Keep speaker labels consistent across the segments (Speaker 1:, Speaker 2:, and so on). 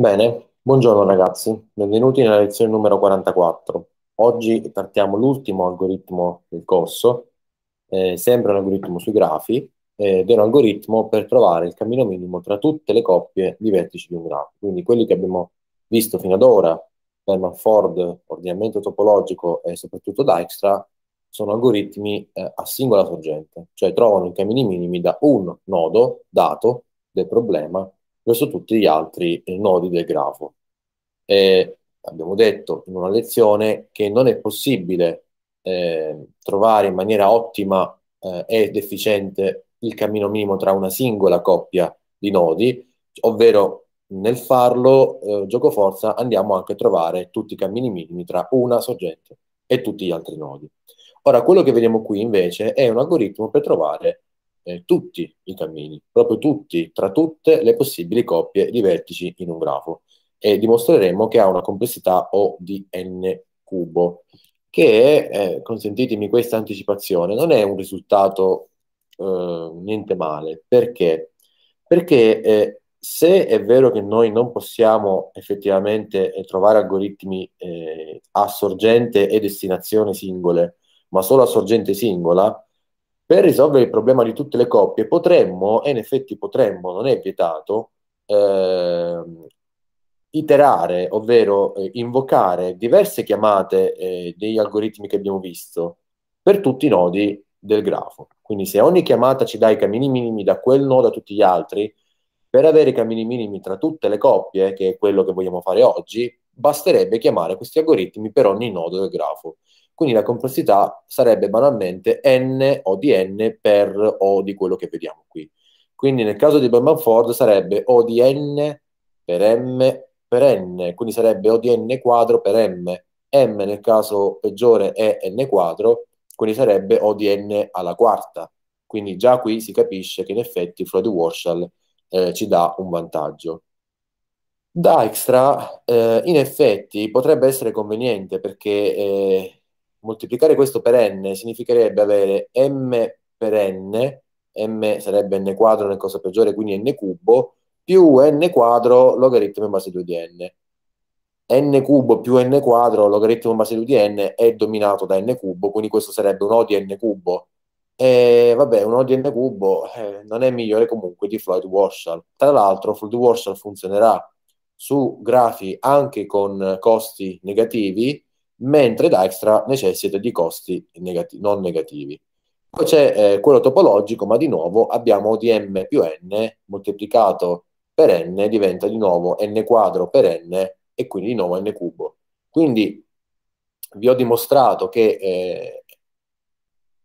Speaker 1: Bene, buongiorno ragazzi, benvenuti nella lezione numero 44. Oggi trattiamo l'ultimo algoritmo del corso, eh, sempre un algoritmo sui grafi, eh, ed è un algoritmo per trovare il cammino minimo tra tutte le coppie di vertici di un grafo. Quindi quelli che abbiamo visto fino ad ora, Berman Ford, ordinamento topologico e soprattutto Dijkstra, sono algoritmi eh, a singola sorgente, cioè trovano i cammini minimi da un nodo dato del problema verso tutti gli altri nodi del grafo. E abbiamo detto in una lezione che non è possibile eh, trovare in maniera ottima eh, ed efficiente il cammino minimo tra una singola coppia di nodi, ovvero nel farlo, eh, gioco forza, andiamo anche a trovare tutti i cammini minimi tra una sorgente e tutti gli altri nodi. Ora, quello che vediamo qui invece è un algoritmo per trovare eh, tutti i cammini, proprio tutti, tra tutte le possibili coppie di vertici in un grafo e dimostreremo che ha una complessità O di n cubo, che è, eh, consentitemi questa anticipazione, non è un risultato eh, niente male. Perché? Perché eh, se è vero che noi non possiamo effettivamente eh, trovare algoritmi eh, a sorgente e destinazione singole, ma solo a sorgente singola, per risolvere il problema di tutte le coppie potremmo, e in effetti potremmo, non è vietato, eh, iterare, ovvero eh, invocare diverse chiamate eh, degli algoritmi che abbiamo visto per tutti i nodi del grafo. Quindi se ogni chiamata ci dà i cammini minimi da quel nodo a tutti gli altri, per avere i cammini minimi tra tutte le coppie, che è quello che vogliamo fare oggi, basterebbe chiamare questi algoritmi per ogni nodo del grafo. Quindi la complessità sarebbe banalmente n o di n per o di quello che vediamo qui. Quindi nel caso di Berman Ford sarebbe o di n per m per n, quindi sarebbe o di n quadro per m. m nel caso peggiore è n quadro, quindi sarebbe o di n alla quarta. Quindi già qui si capisce che in effetti Floyd Warshall eh, ci dà un vantaggio. Dijkstra eh, in effetti potrebbe essere conveniente perché eh, moltiplicare questo per n significherebbe avere m per n, m sarebbe n quadro nel cosa peggiore, quindi n cubo, più n quadro logaritmo in base 2 di n. n cubo più n quadro logaritmo in base 2 di n è dominato da n cubo, quindi questo sarebbe un O di n cubo. E vabbè, un O di n cubo eh, non è migliore comunque di Floyd Warshall. Tra l'altro, Floyd Warshall funzionerà su grafi anche con costi negativi, mentre Dijkstra necessita di costi negati- non negativi. Poi c'è eh, quello topologico, ma di nuovo abbiamo dm più n moltiplicato per n diventa di nuovo n quadro per n e quindi di nuovo n cubo. Quindi vi ho dimostrato che eh,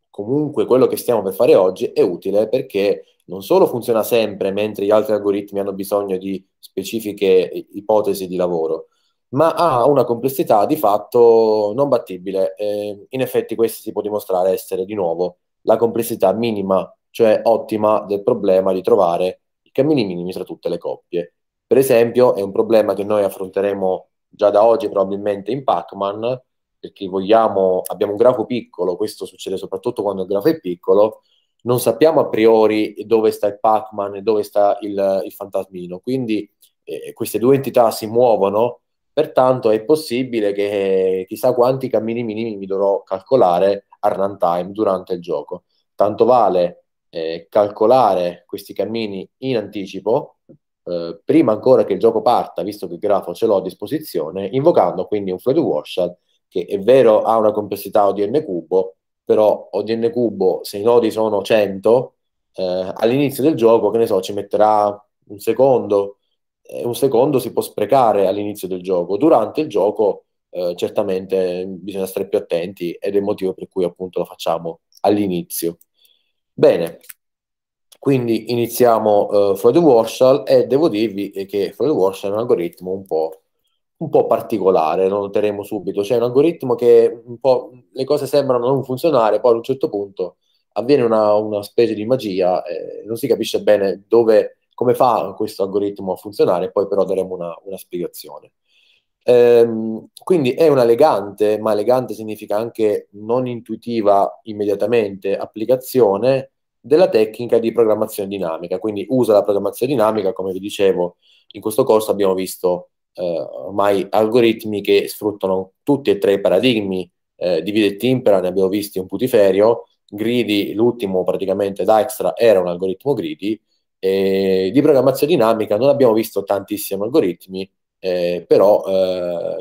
Speaker 1: comunque quello che stiamo per fare oggi è utile perché non solo funziona sempre mentre gli altri algoritmi hanno bisogno di specifiche ipotesi di lavoro, ma ha una complessità di fatto non battibile. Eh, in effetti questa si può dimostrare essere di nuovo la complessità minima, cioè ottima, del problema di trovare i cammini minimi tra tutte le coppie. Per esempio è un problema che noi affronteremo già da oggi probabilmente in Pac-Man, perché vogliamo, abbiamo un grafo piccolo, questo succede soprattutto quando il grafo è piccolo, non sappiamo a priori dove sta il Pac-Man e dove sta il, il fantasmino, quindi eh, queste due entità si muovono Pertanto è possibile che chissà quanti cammini minimi mi dovrò calcolare a runtime durante il gioco. Tanto vale eh, calcolare questi cammini in anticipo, eh, prima ancora che il gioco parta, visto che il grafo ce l'ho a disposizione, invocando quindi un flood washout che è vero ha una complessità ODN cubo, però ODN cubo se i nodi sono 100, eh, all'inizio del gioco, che ne so, ci metterà un secondo eh, un secondo si può sprecare all'inizio del gioco. Durante il gioco eh, certamente bisogna stare più attenti ed è il motivo per cui appunto lo facciamo all'inizio. Bene, quindi iniziamo eh, Floyd Warshall e devo dirvi che Floyd Warshall è un algoritmo un po', un po', particolare, lo noteremo subito. C'è cioè, un algoritmo che un po' le cose sembrano non funzionare, poi ad un certo punto avviene una, una specie di magia, eh, non si capisce bene dove come fa questo algoritmo a funzionare, poi però daremo una, una spiegazione. Ehm, quindi è un'elegante, ma elegante significa anche non intuitiva immediatamente, applicazione della tecnica di programmazione dinamica, quindi usa la programmazione dinamica, come vi dicevo, in questo corso abbiamo visto eh, ormai algoritmi che sfruttano tutti e tre i paradigmi, eh, divide e timpera, ne abbiamo visti un putiferio, Gridi, l'ultimo praticamente da extra, era un algoritmo Gridi, eh, di programmazione dinamica non abbiamo visto tantissimi algoritmi, eh, però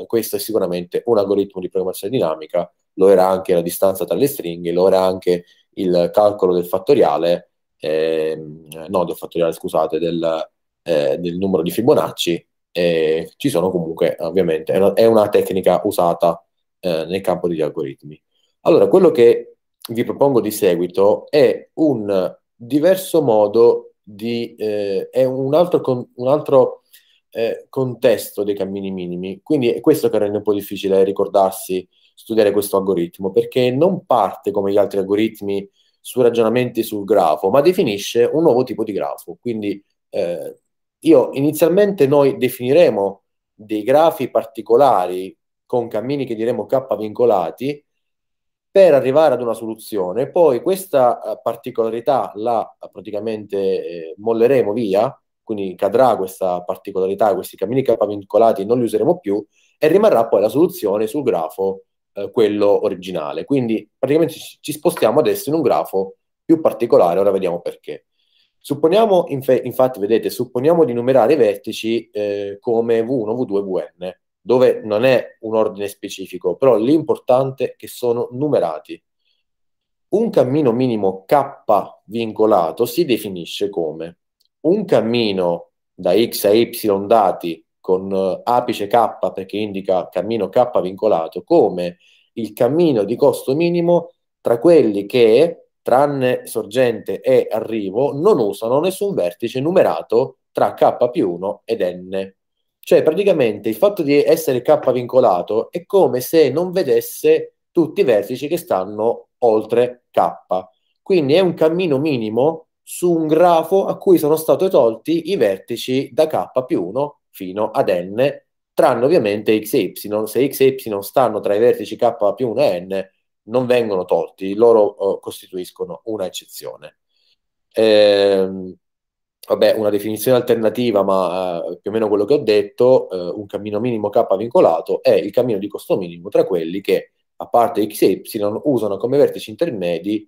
Speaker 1: eh, questo è sicuramente un algoritmo di programmazione dinamica, lo era anche la distanza tra le stringhe, lo era anche il calcolo del fattoriale, ehm, no del fattoriale scusate, del, eh, del numero di Fibonacci, ci sono comunque ovviamente, è una, è una tecnica usata eh, nel campo degli algoritmi. Allora, quello che vi propongo di seguito è un diverso modo di, eh, è un altro, con, un altro eh, contesto dei cammini minimi. Quindi è questo che rende un po' difficile ricordarsi, studiare questo algoritmo, perché non parte come gli altri algoritmi su ragionamenti sul grafo, ma definisce un nuovo tipo di grafo. Quindi eh, io inizialmente noi definiremo dei grafi particolari con cammini che diremo k vincolati, per arrivare ad una soluzione. Poi questa eh, particolarità la eh, praticamente eh, molleremo via, quindi cadrà questa particolarità, questi cammini capavincolati non li useremo più e rimarrà poi la soluzione sul grafo, eh, quello originale. Quindi praticamente ci spostiamo adesso in un grafo più particolare, ora vediamo perché. Supponiamo, inf infatti, vedete, supponiamo di numerare i vertici eh, come V1, V2, Vn dove non è un ordine specifico, però l'importante è che sono numerati. Un cammino minimo K vincolato si definisce come un cammino da X a Y dati con eh, apice K perché indica cammino K vincolato come il cammino di costo minimo tra quelli che, tranne sorgente e arrivo, non usano nessun vertice numerato tra K più 1 ed N cioè, praticamente il fatto di essere K vincolato è come se non vedesse tutti i vertici che stanno oltre K. Quindi è un cammino minimo su un grafo a cui sono stati tolti i vertici da K più 1 fino ad N, tranne ovviamente X e Y. Se X e Y stanno tra i vertici K più 1 e N, non vengono tolti, loro eh, costituiscono una eccezione. Ehm, vabbè, una definizione alternativa, ma eh, più o meno quello che ho detto, eh, un cammino minimo K vincolato è il cammino di costo minimo tra quelli che, a parte X e Y, usano come vertici intermedi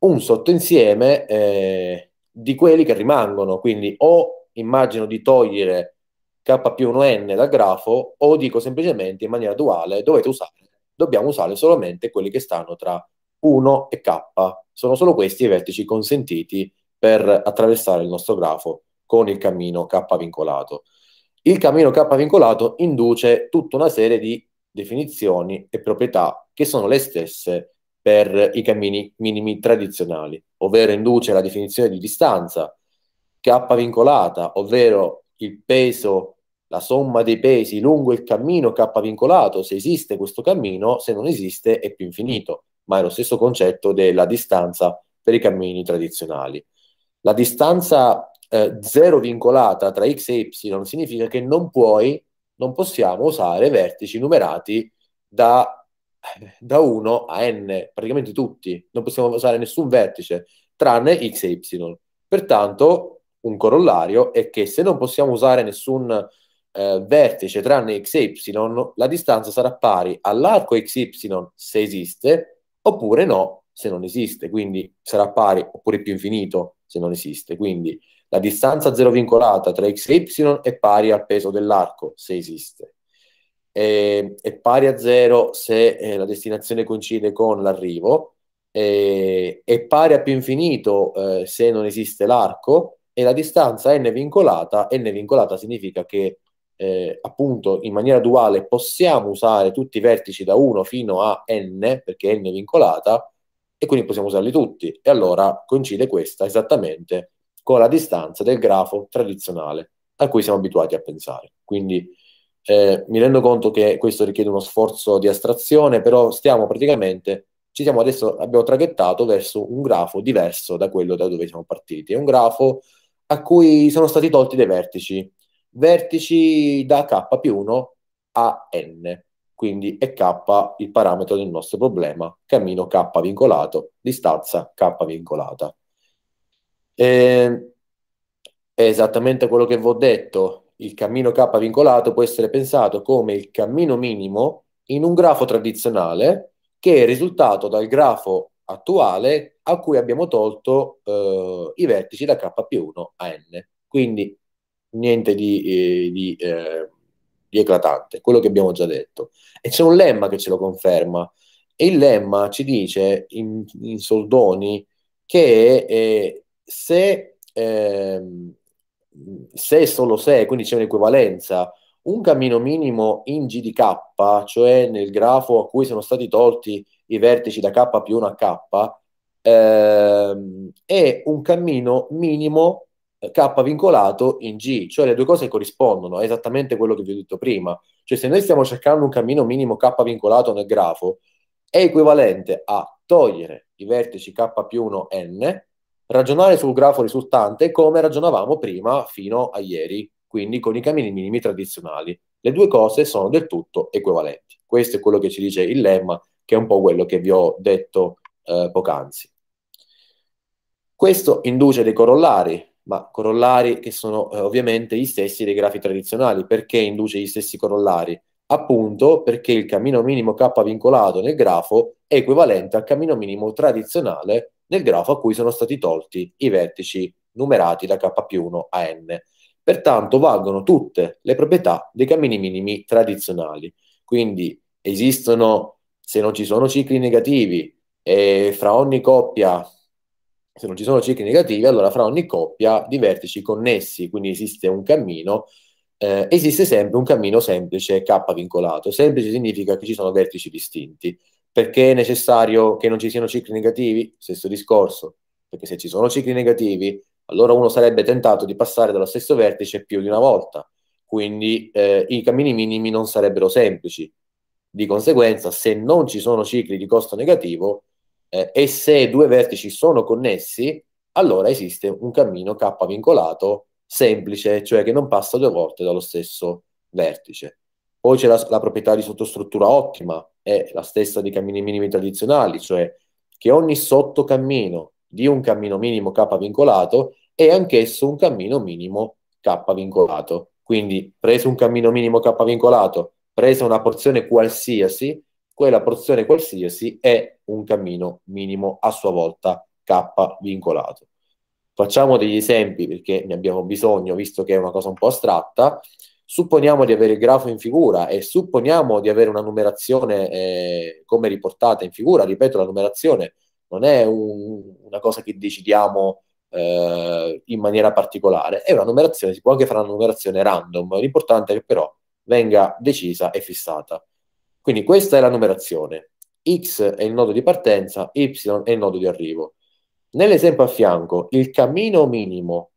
Speaker 1: un sottoinsieme eh, di quelli che rimangono. Quindi o immagino di togliere K più 1N dal grafo o dico semplicemente in maniera duale dovete usare, dobbiamo usare solamente quelli che stanno tra 1 e K. Sono solo questi i vertici consentiti per attraversare il nostro grafo con il cammino K vincolato. Il cammino K vincolato induce tutta una serie di definizioni e proprietà che sono le stesse per i cammini minimi tradizionali, ovvero induce la definizione di distanza K vincolata, ovvero il peso, la somma dei pesi lungo il cammino K vincolato, se esiste questo cammino, se non esiste è più infinito, ma è lo stesso concetto della distanza per i cammini tradizionali. La distanza eh, zero vincolata tra x e y significa che non puoi, non possiamo usare vertici numerati da, eh, da 1 a n, praticamente tutti. Non possiamo usare nessun vertice tranne x e y. Pertanto, un corollario è che se non possiamo usare nessun eh, vertice tranne x e y, la distanza sarà pari all'arco xy se esiste, oppure no, se non esiste, quindi sarà pari oppure più infinito se non esiste. Quindi la distanza zero vincolata tra x e y è pari al peso dell'arco se esiste. E, è pari a zero se eh, la destinazione coincide con l'arrivo, e, è pari a più infinito eh, se non esiste l'arco, e la distanza n vincolata, n vincolata significa che eh, appunto in maniera duale possiamo usare tutti i vertici da 1 fino a n, perché n è vincolata, e quindi possiamo usarli tutti. E allora coincide questa esattamente con la distanza del grafo tradizionale a cui siamo abituati a pensare. Quindi eh, mi rendo conto che questo richiede uno sforzo di astrazione, però stiamo praticamente, ci siamo adesso, abbiamo traghettato verso un grafo diverso da quello da dove siamo partiti. È un grafo a cui sono stati tolti dei vertici, vertici da k più 1 a n quindi è K il parametro del nostro problema, cammino K vincolato, distanza K vincolata. E, ehm, è esattamente quello che vi ho detto, il cammino K vincolato può essere pensato come il cammino minimo in un grafo tradizionale che è risultato dal grafo attuale a cui abbiamo tolto eh, i vertici da K più 1 a N. Quindi niente di... Eh, di eh, di eclatante, quello che abbiamo già detto. E c'è un lemma che ce lo conferma. E il lemma ci dice in, in soldoni che eh, se, eh, se solo se, quindi c'è un'equivalenza, un cammino minimo in G di K, cioè nel grafo a cui sono stati tolti i vertici da K più 1 a K, eh, è un cammino minimo K vincolato in G, cioè le due cose corrispondono, è esattamente quello che vi ho detto prima. Cioè se noi stiamo cercando un cammino minimo K vincolato nel grafo, è equivalente a togliere i vertici K più 1 N, ragionare sul grafo risultante come ragionavamo prima fino a ieri, quindi con i cammini minimi tradizionali. Le due cose sono del tutto equivalenti. Questo è quello che ci dice il lemma, che è un po' quello che vi ho detto eh, poc'anzi. Questo induce dei corollari, ma corollari che sono eh, ovviamente gli stessi dei grafi tradizionali. Perché induce gli stessi corollari? Appunto perché il cammino minimo K vincolato nel grafo è equivalente al cammino minimo tradizionale nel grafo a cui sono stati tolti i vertici numerati da K più 1 a n. Pertanto valgono tutte le proprietà dei cammini minimi tradizionali. Quindi esistono, se non ci sono cicli negativi, e fra ogni coppia se non ci sono cicli negativi, allora fra ogni coppia di vertici connessi, quindi esiste un cammino, eh, esiste sempre un cammino semplice K vincolato. Semplice significa che ci sono vertici distinti. Perché è necessario che non ci siano cicli negativi? Stesso discorso, perché se ci sono cicli negativi, allora uno sarebbe tentato di passare dallo stesso vertice più di una volta, quindi eh, i cammini minimi non sarebbero semplici. Di conseguenza, se non ci sono cicli di costo negativo, eh, e se due vertici sono connessi, allora esiste un cammino K vincolato semplice, cioè che non passa due volte dallo stesso vertice. Poi c'è la, la proprietà di sottostruttura ottima, è la stessa dei cammini minimi tradizionali, cioè che ogni sottocammino di un cammino minimo K vincolato è anch'esso un cammino minimo K vincolato. Quindi preso un cammino minimo K vincolato, presa una porzione qualsiasi, quella porzione qualsiasi è un cammino minimo a sua volta K vincolato. Facciamo degli esempi perché ne abbiamo bisogno, visto che è una cosa un po' astratta. Supponiamo di avere il grafo in figura e supponiamo di avere una numerazione eh, come riportata in figura. Ripeto, la numerazione non è un, una cosa che decidiamo eh, in maniera particolare, è una numerazione, si può anche fare una numerazione random, l'importante è che però venga decisa e fissata. Quindi questa è la numerazione. X è il nodo di partenza, Y è il nodo di arrivo. Nell'esempio a fianco, il cammino minimo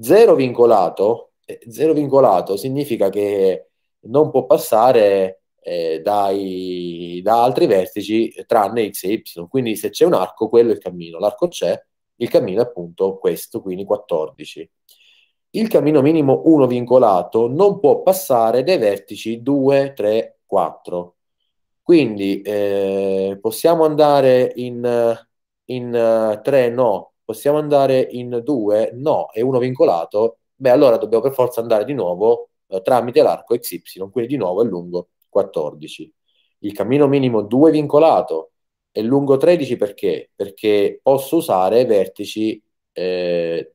Speaker 1: 0 vincolato, 0 eh, vincolato significa che non può passare eh, dai, da altri vertici tranne x e y. Quindi se c'è un arco, quello è il cammino. L'arco c'è, il cammino è appunto questo, quindi 14. Il cammino minimo 1 vincolato non può passare dai vertici 2, 3, 4. Quindi eh, possiamo andare in, in 3? Eh, no. Possiamo andare in 2? No. E uno vincolato? Beh, allora dobbiamo per forza andare di nuovo eh, tramite l'arco XY, quindi di nuovo è lungo 14. Il cammino minimo 2 vincolato è lungo 13 perché? Perché posso usare vertici eh,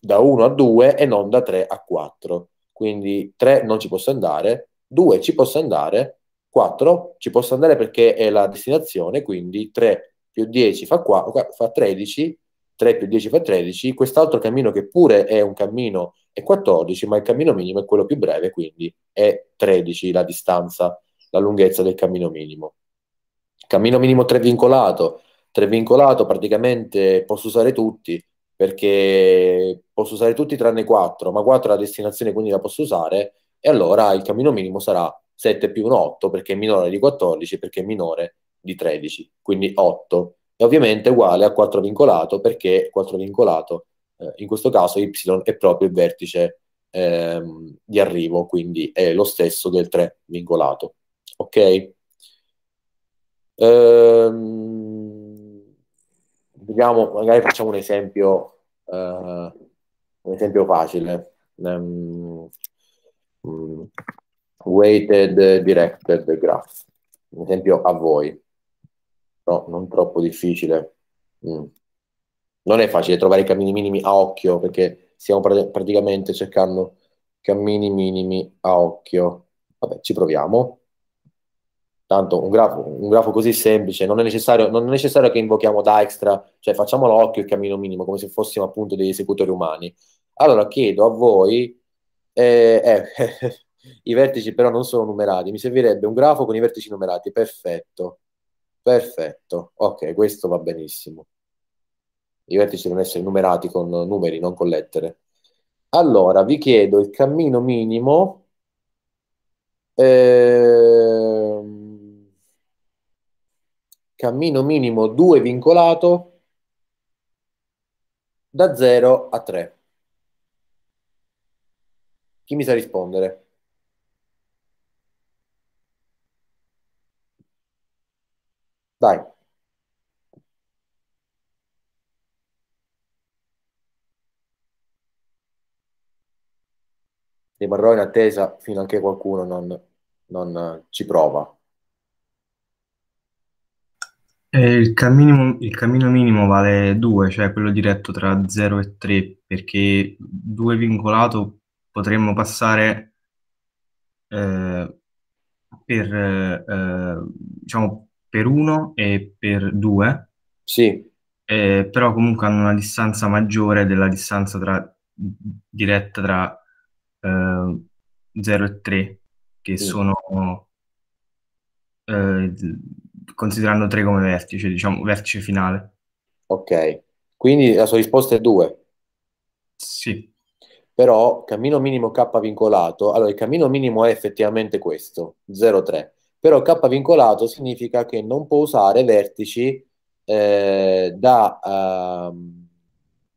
Speaker 1: da 1 a 2 e non da 3 a 4. Quindi 3 non ci posso andare, 2 ci posso andare, 4 ci posso andare perché è la destinazione, quindi 3 più 10 fa, 4, fa 13, 3 più 10 fa 13, quest'altro cammino che pure è un cammino è 14, ma il cammino minimo è quello più breve, quindi è 13 la distanza, la lunghezza del cammino minimo. Cammino minimo 3 vincolato, 3 vincolato praticamente posso usare tutti, perché posso usare tutti tranne 4, ma 4 è la destinazione quindi la posso usare, e allora il cammino minimo sarà 7 più 1 8 perché è minore di 14 perché è minore di 13, quindi 8. E ovviamente è uguale a 4 vincolato perché 4 vincolato, eh, in questo caso y è proprio il vertice ehm, di arrivo, quindi è lo stesso del 3 vincolato. Ok? Ehm, vediamo, magari facciamo un esempio, eh, un esempio facile. um, weighted directed graph, ad esempio a voi, no, non troppo difficile. Mm. Non è facile trovare i cammini minimi a occhio perché stiamo pr praticamente cercando cammini minimi a occhio. Vabbè, ci proviamo. Tanto un grafo, un grafo così semplice, non è, non è, necessario, che invochiamo Dijkstra, cioè facciamolo a occhio il cammino minimo, come se fossimo appunto degli esecutori umani. Allora chiedo a voi, eh, eh, I vertici però non sono numerati, mi servirebbe un grafo con i vertici numerati, perfetto. Perfetto, ok, questo va benissimo. I vertici devono essere numerati con numeri, non con lettere. Allora, vi chiedo il cammino minimo. Eh, cammino minimo 2 vincolato da 0 a 3. Chi mi sa rispondere? Dai. Rimarrò in attesa fino a che qualcuno non, non eh, ci prova. Eh, il cammino, il, cammino, minimo vale 2, cioè quello diretto tra 0 e 3, perché 2 vincolato potremmo passare eh, per, eh, eh diciamo, per uno e per due, sì. eh, però comunque hanno una distanza maggiore della distanza tra, diretta tra eh, 0 e 3, che sì. sono eh, considerando 3 come vertice, diciamo vertice finale. Ok, quindi la sua risposta è 2. Sì. Però cammino minimo K vincolato, allora il cammino minimo è effettivamente questo, 0-3 però K vincolato significa che non può usare vertici eh, da eh,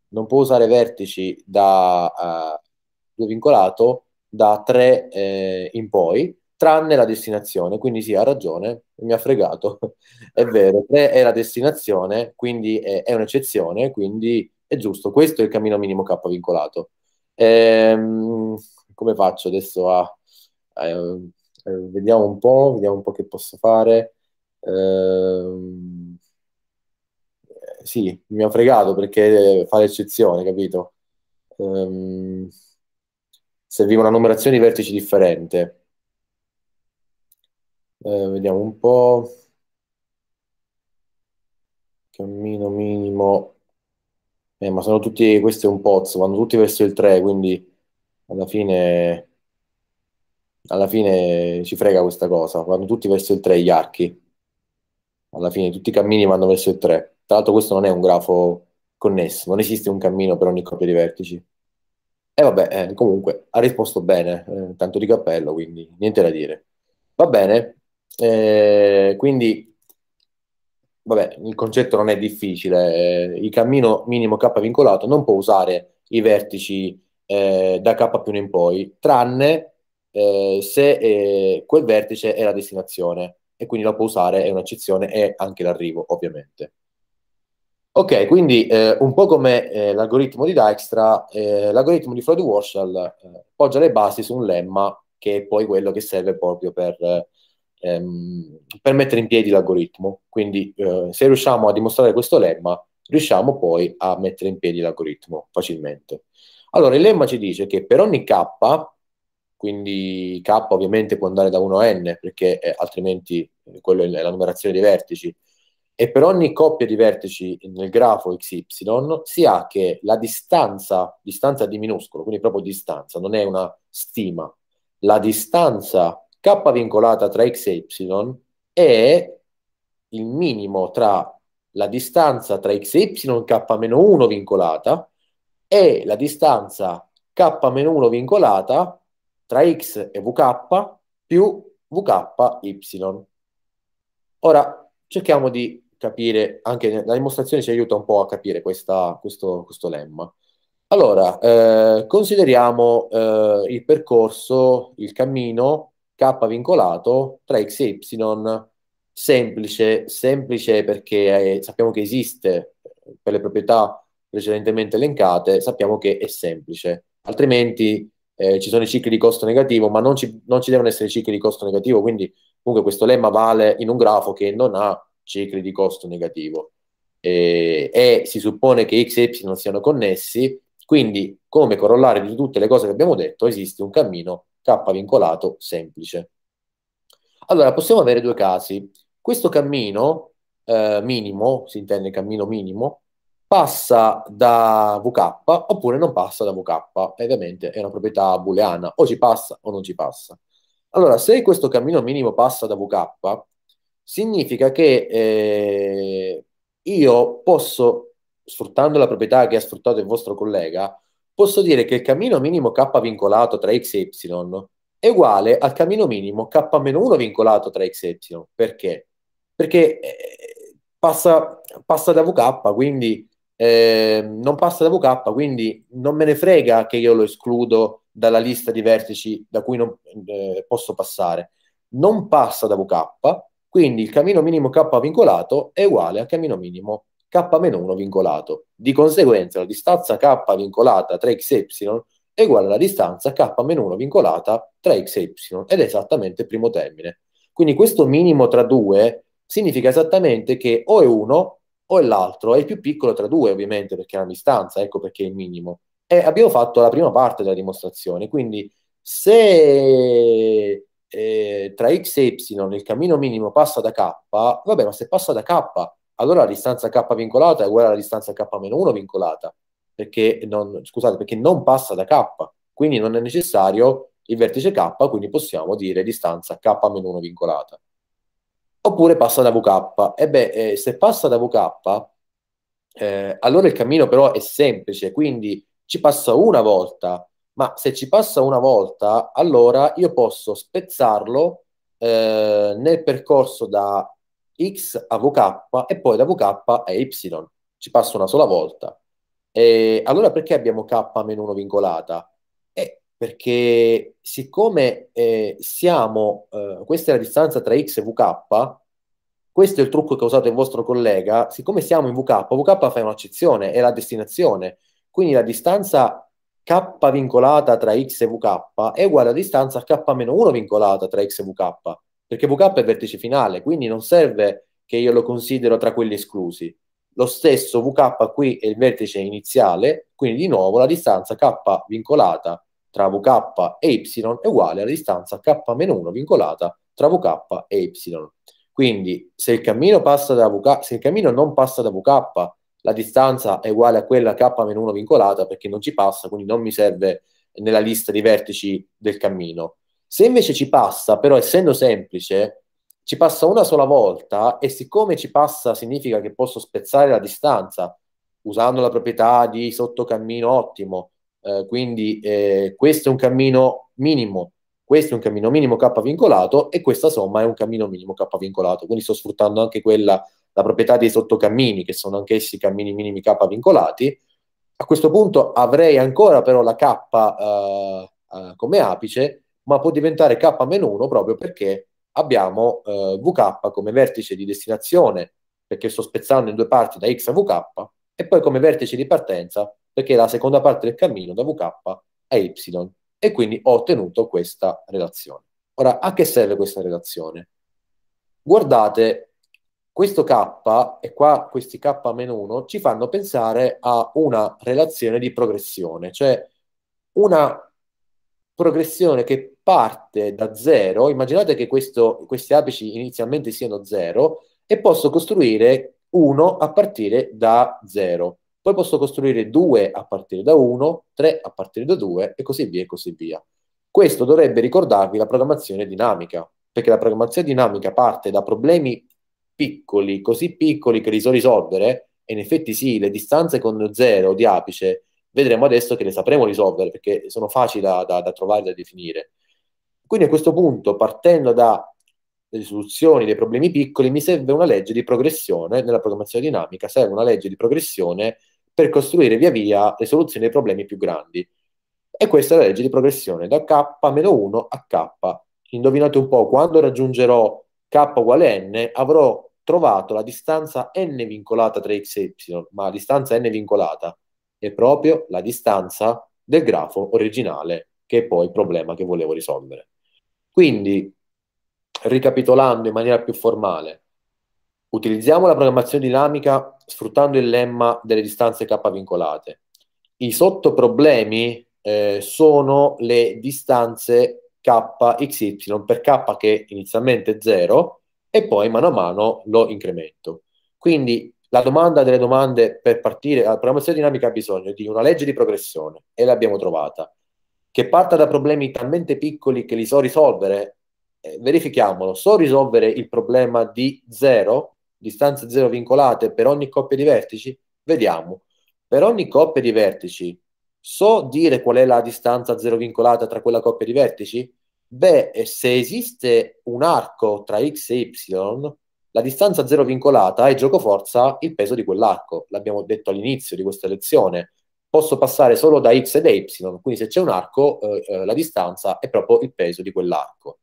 Speaker 1: non può usare vertici da eh, vincolato da 3 eh, in poi tranne la destinazione quindi sì ha ragione mi ha fregato è vero 3 è la destinazione quindi è, è un'eccezione quindi è giusto questo è il cammino minimo K vincolato ehm, come faccio adesso a eh, vediamo un po', vediamo un po' che posso fare. Ehm, eh, sì, mi ha fregato perché fa l'eccezione, capito? Um, serviva una numerazione di vertici differente. Eh, vediamo un po'. Cammino minimo. Eh, ma sono tutti, questo è un pozzo, vanno tutti verso il 3, quindi alla fine alla fine ci frega questa cosa, vanno tutti verso il 3 gli archi, alla fine tutti i cammini vanno verso il 3. Tra l'altro questo non è un grafo connesso, non esiste un cammino per ogni coppia di vertici. E vabbè, eh, comunque ha risposto bene, eh, tanto di cappello, quindi niente da dire. Va bene, eh, quindi vabbè, il concetto non è difficile, eh, il cammino minimo K vincolato non può usare i vertici eh, da K più in poi, tranne eh, se eh, quel vertice è la destinazione e quindi la può usare, è un'eccezione e anche l'arrivo ovviamente. Ok, quindi eh, un po' come eh, l'algoritmo di Dijkstra, eh, l'algoritmo di Floyd Warshall eh, poggia le basi su un lemma che è poi quello che serve proprio per, ehm, per mettere in piedi l'algoritmo. Quindi eh, se riusciamo a dimostrare questo lemma, riusciamo poi a mettere in piedi l'algoritmo facilmente. Allora, il lemma ci dice che per ogni k quindi K ovviamente può andare da 1 a n perché eh, altrimenti eh, quello è la numerazione dei vertici e per ogni coppia di vertici nel grafo xy si ha che la distanza, distanza di minuscolo, quindi proprio distanza, non è una stima, la distanza k vincolata tra x e y è il minimo tra la distanza tra x e y k-1 vincolata e la distanza k-1 vincolata tra x e vk più vky. Ora cerchiamo di capire, anche la dimostrazione ci aiuta un po' a capire questa, questo, questo, lemma. Allora, eh, consideriamo eh, il percorso, il cammino k vincolato tra x e y, semplice, semplice perché è, eh, sappiamo che esiste per le proprietà precedentemente elencate, sappiamo che è semplice, altrimenti eh, ci sono i cicli di costo negativo, ma non ci, non ci devono essere cicli di costo negativo, quindi comunque questo lemma vale in un grafo che non ha cicli di costo negativo eh, e si suppone che x e y non siano connessi, quindi come corollare di tutte le cose che abbiamo detto esiste un cammino k vincolato semplice. Allora possiamo avere due casi. Questo cammino eh, minimo, si intende cammino minimo, passa da VK oppure non passa da VK, ovviamente è una proprietà booleana, o ci passa o non ci passa. Allora, se questo cammino minimo passa da VK, significa che eh, io posso, sfruttando la proprietà che ha sfruttato il vostro collega, posso dire che il cammino minimo K vincolato tra X e Y è uguale al cammino minimo K-1 vincolato tra X e Y. Perché? Perché eh, passa, passa da VK, quindi Ehm, non passa da VK, quindi non me ne frega che io lo escludo dalla lista di vertici da cui non, eh, posso passare. Non passa da VK, quindi il cammino minimo K vincolato è uguale al cammino minimo K-1 vincolato. Di conseguenza la distanza K vincolata tra X XY è uguale alla distanza K-1 vincolata tra X XY ed è esattamente il primo termine. Quindi questo minimo tra due significa esattamente che o è 1 o è l'altro, è il più piccolo tra due ovviamente perché è una distanza, ecco perché è il minimo. E abbiamo fatto la prima parte della dimostrazione, quindi se eh, tra x e y il cammino minimo passa da k, vabbè ma se passa da k, allora la distanza k vincolata è uguale alla distanza k-1 vincolata, perché non, scusate, perché non passa da k, quindi non è necessario il vertice k, quindi possiamo dire distanza k-1 vincolata oppure passa da VK. E beh, eh, se passa da VK, eh, allora il cammino però è semplice, quindi ci passa una volta, ma se ci passa una volta, allora io posso spezzarlo eh, nel percorso da X a VK e poi da VK a Y. Ci passa una sola volta. E allora perché abbiamo K-1 vincolata? perché siccome eh, siamo, eh, questa è la distanza tra x e vk, questo è il trucco che ha usato il vostro collega, siccome siamo in vk, vk fa un'accezione, è la destinazione, quindi la distanza k vincolata tra x e vk è uguale alla distanza k-1 vincolata tra x e vk, perché vk è il vertice finale, quindi non serve che io lo considero tra quelli esclusi. Lo stesso vk qui è il vertice iniziale, quindi di nuovo la distanza k vincolata tra VK e Y è uguale alla distanza K-1 vincolata tra VK e Y. Quindi se il cammino, passa da VK, se il cammino non passa da VK, la distanza è uguale a quella K-1 vincolata perché non ci passa, quindi non mi serve nella lista di vertici del cammino. Se invece ci passa, però essendo semplice, ci passa una sola volta e siccome ci passa significa che posso spezzare la distanza usando la proprietà di sottocammino ottimo, eh, quindi eh, questo è un cammino minimo, questo è un cammino minimo K vincolato e questa somma è un cammino minimo K vincolato, quindi sto sfruttando anche quella, la proprietà dei sottocammini, che sono anch'essi cammini minimi K vincolati. A questo punto avrei ancora però la K eh, eh, come apice, ma può diventare K-1 proprio perché abbiamo eh, VK come vertice di destinazione, perché sto spezzando in due parti da X a VK, e poi come vertice di partenza perché è la seconda parte del cammino da VK a Y e quindi ho ottenuto questa relazione. Ora, a che serve questa relazione? Guardate, questo K e qua questi K-1 ci fanno pensare a una relazione di progressione, cioè una progressione che parte da zero, immaginate che questo, questi apici inizialmente siano zero, e posso costruire uno a partire da zero. Poi posso costruire due a partire da uno, tre a partire da due e così via e così via. Questo dovrebbe ricordarvi la programmazione dinamica, perché la programmazione dinamica parte da problemi piccoli, così piccoli che li so risolvere, e in effetti sì, le distanze con zero di apice vedremo adesso che le sapremo risolvere, perché sono facili da, da, da trovare, da definire. Quindi a questo punto, partendo da soluzioni dei problemi piccoli, mi serve una legge di progressione, nella programmazione dinamica serve una legge di progressione per costruire via via le soluzioni ai problemi più grandi. E questa è la legge di progressione da k-1 a k. Indovinate un po', quando raggiungerò k uguale n, avrò trovato la distanza n vincolata tra x e y, ma la distanza n vincolata è proprio la distanza del grafo originale, che è poi il problema che volevo risolvere. Quindi, ricapitolando in maniera più formale, Utilizziamo la programmazione dinamica sfruttando il lemma delle distanze k vincolate. I sottoproblemi eh, sono le distanze k, xy per k che inizialmente è 0 e poi mano a mano lo incremento. Quindi la domanda delle domande per partire alla programmazione dinamica ha bisogno di una legge di progressione e l'abbiamo trovata. Che parta da problemi talmente piccoli che li so risolvere eh, verifichiamolo, so risolvere il problema di 0 distanze zero vincolate per ogni coppia di vertici? Vediamo. Per ogni coppia di vertici, so dire qual è la distanza zero vincolata tra quella coppia di vertici? Beh, se esiste un arco tra x e y, la distanza zero vincolata è gioco forza il peso di quell'arco. L'abbiamo detto all'inizio di questa lezione. Posso passare solo da x ed y, quindi se c'è un arco, eh, eh, la distanza è proprio il peso di quell'arco.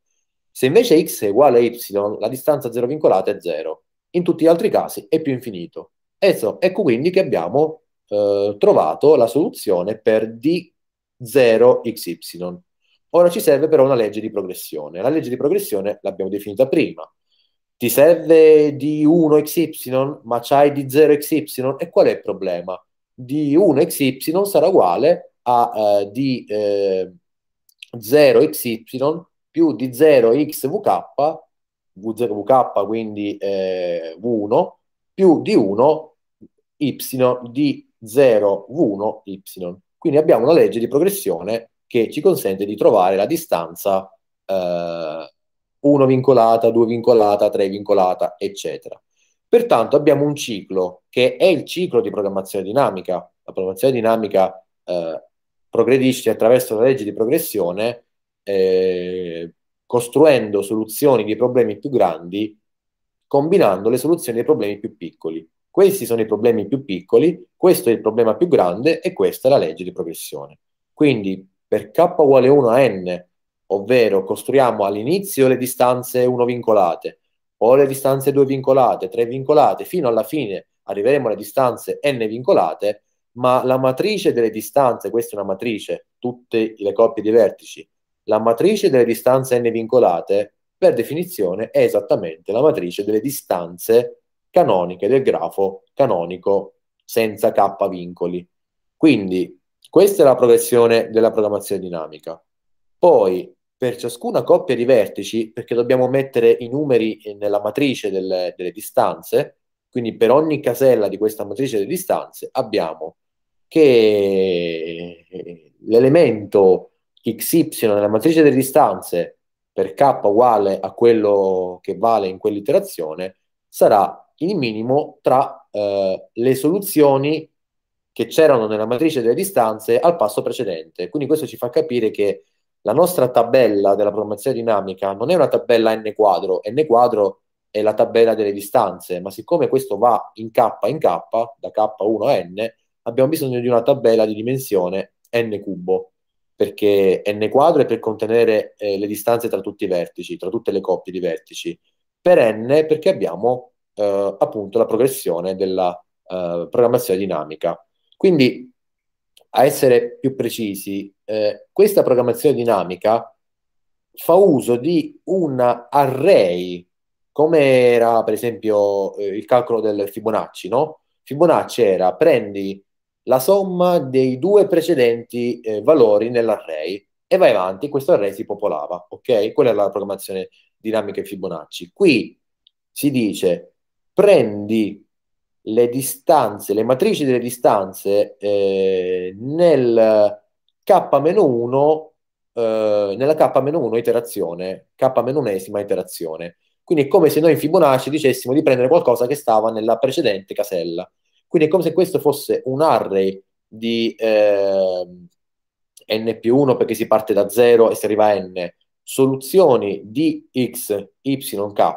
Speaker 1: Se invece x è uguale a y, la distanza zero vincolata è 0 in tutti gli altri casi è più infinito. Eso, ecco quindi che abbiamo eh, trovato la soluzione per D0xy. Ora ci serve però una legge di progressione. La legge di progressione l'abbiamo definita prima. Ti serve D1xy, ma c'hai D0xy? E qual è il problema? D1xy sarà uguale a eh, D0xy eh, più D0xvk V0VK, quindi eh, V1, più di 1 Y di 0 V1 Y. Quindi abbiamo una legge di progressione che ci consente di trovare la distanza eh, 1 vincolata, 2 vincolata, 3 vincolata, eccetera. Pertanto abbiamo un ciclo che è il ciclo di programmazione dinamica. La programmazione dinamica eh, progredisce attraverso la legge di progressione eh, costruendo soluzioni di problemi più grandi, combinando le soluzioni dei problemi più piccoli. Questi sono i problemi più piccoli, questo è il problema più grande e questa è la legge di progressione. Quindi per k uguale 1 a n, ovvero costruiamo all'inizio le distanze 1 vincolate, poi le distanze 2 vincolate, 3 vincolate, fino alla fine arriveremo alle distanze n vincolate, ma la matrice delle distanze, questa è una matrice, tutte le coppie di vertici la matrice delle distanze n vincolate, per definizione, è esattamente la matrice delle distanze canoniche del grafo canonico senza k vincoli. Quindi questa è la progressione della programmazione dinamica. Poi per ciascuna coppia di vertici, perché dobbiamo mettere i numeri nella matrice delle, delle distanze, quindi per ogni casella di questa matrice delle distanze abbiamo che l'elemento xy nella matrice delle distanze per k uguale a quello che vale in quell'iterazione sarà il minimo tra eh, le soluzioni che c'erano nella matrice delle distanze al passo precedente. Quindi questo ci fa capire che la nostra tabella della programmazione dinamica non è una tabella n quadro, n quadro è la tabella delle distanze, ma siccome questo va in k in k, da k1 a n, abbiamo bisogno di una tabella di dimensione n cubo perché n quadro è per contenere eh, le distanze tra tutti i vertici, tra tutte le coppie di vertici, per n perché abbiamo eh, appunto la progressione della eh, programmazione dinamica. Quindi, a essere più precisi, eh, questa programmazione dinamica fa uso di un array, come era per esempio eh, il calcolo del Fibonacci, no? Fibonacci era prendi la somma dei due precedenti eh, valori nell'array e vai avanti, questo array si popolava, ok? Quella è la programmazione dinamica in Fibonacci. Qui si dice prendi le distanze, le matrici delle distanze eh, nel k-1 eh, nella k-1 iterazione, k-1esima iterazione. Quindi è come se noi in Fibonacci dicessimo di prendere qualcosa che stava nella precedente casella. Quindi è come se questo fosse un array di eh, n più 1 perché si parte da 0 e si arriva a n, soluzioni di x, y, k,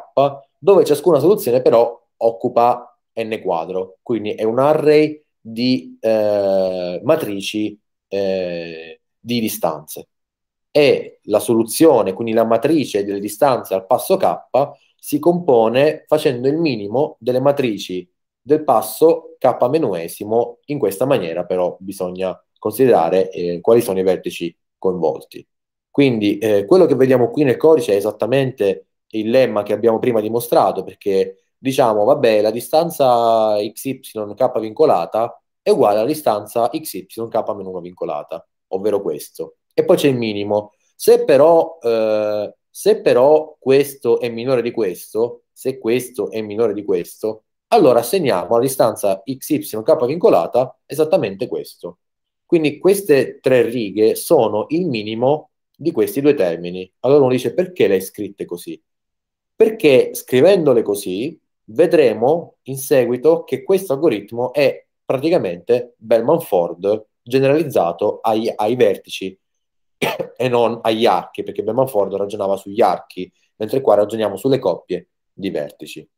Speaker 1: dove ciascuna soluzione però occupa n quadro. Quindi è un array di eh, matrici eh, di distanze. E la soluzione, quindi la matrice delle distanze al passo k, si compone facendo il minimo delle matrici del passo k-esimo. In questa maniera però bisogna considerare eh, quali sono i vertici coinvolti. Quindi eh, quello che vediamo qui nel codice è esattamente il lemma che abbiamo prima dimostrato, perché diciamo, vabbè, la distanza xy k vincolata è uguale alla distanza xy xyk-1 vincolata, ovvero questo. E poi c'è il minimo. Se però, eh, se però questo è minore di questo, se questo è minore di questo, allora segniamo alla distanza xyk vincolata esattamente questo. Quindi queste tre righe sono il minimo di questi due termini. Allora uno dice perché le hai scritte così? Perché scrivendole così vedremo in seguito che questo algoritmo è praticamente Bellman-Ford generalizzato ai, ai vertici e non agli archi, perché Bellman-Ford ragionava sugli archi, mentre qua ragioniamo sulle coppie di vertici.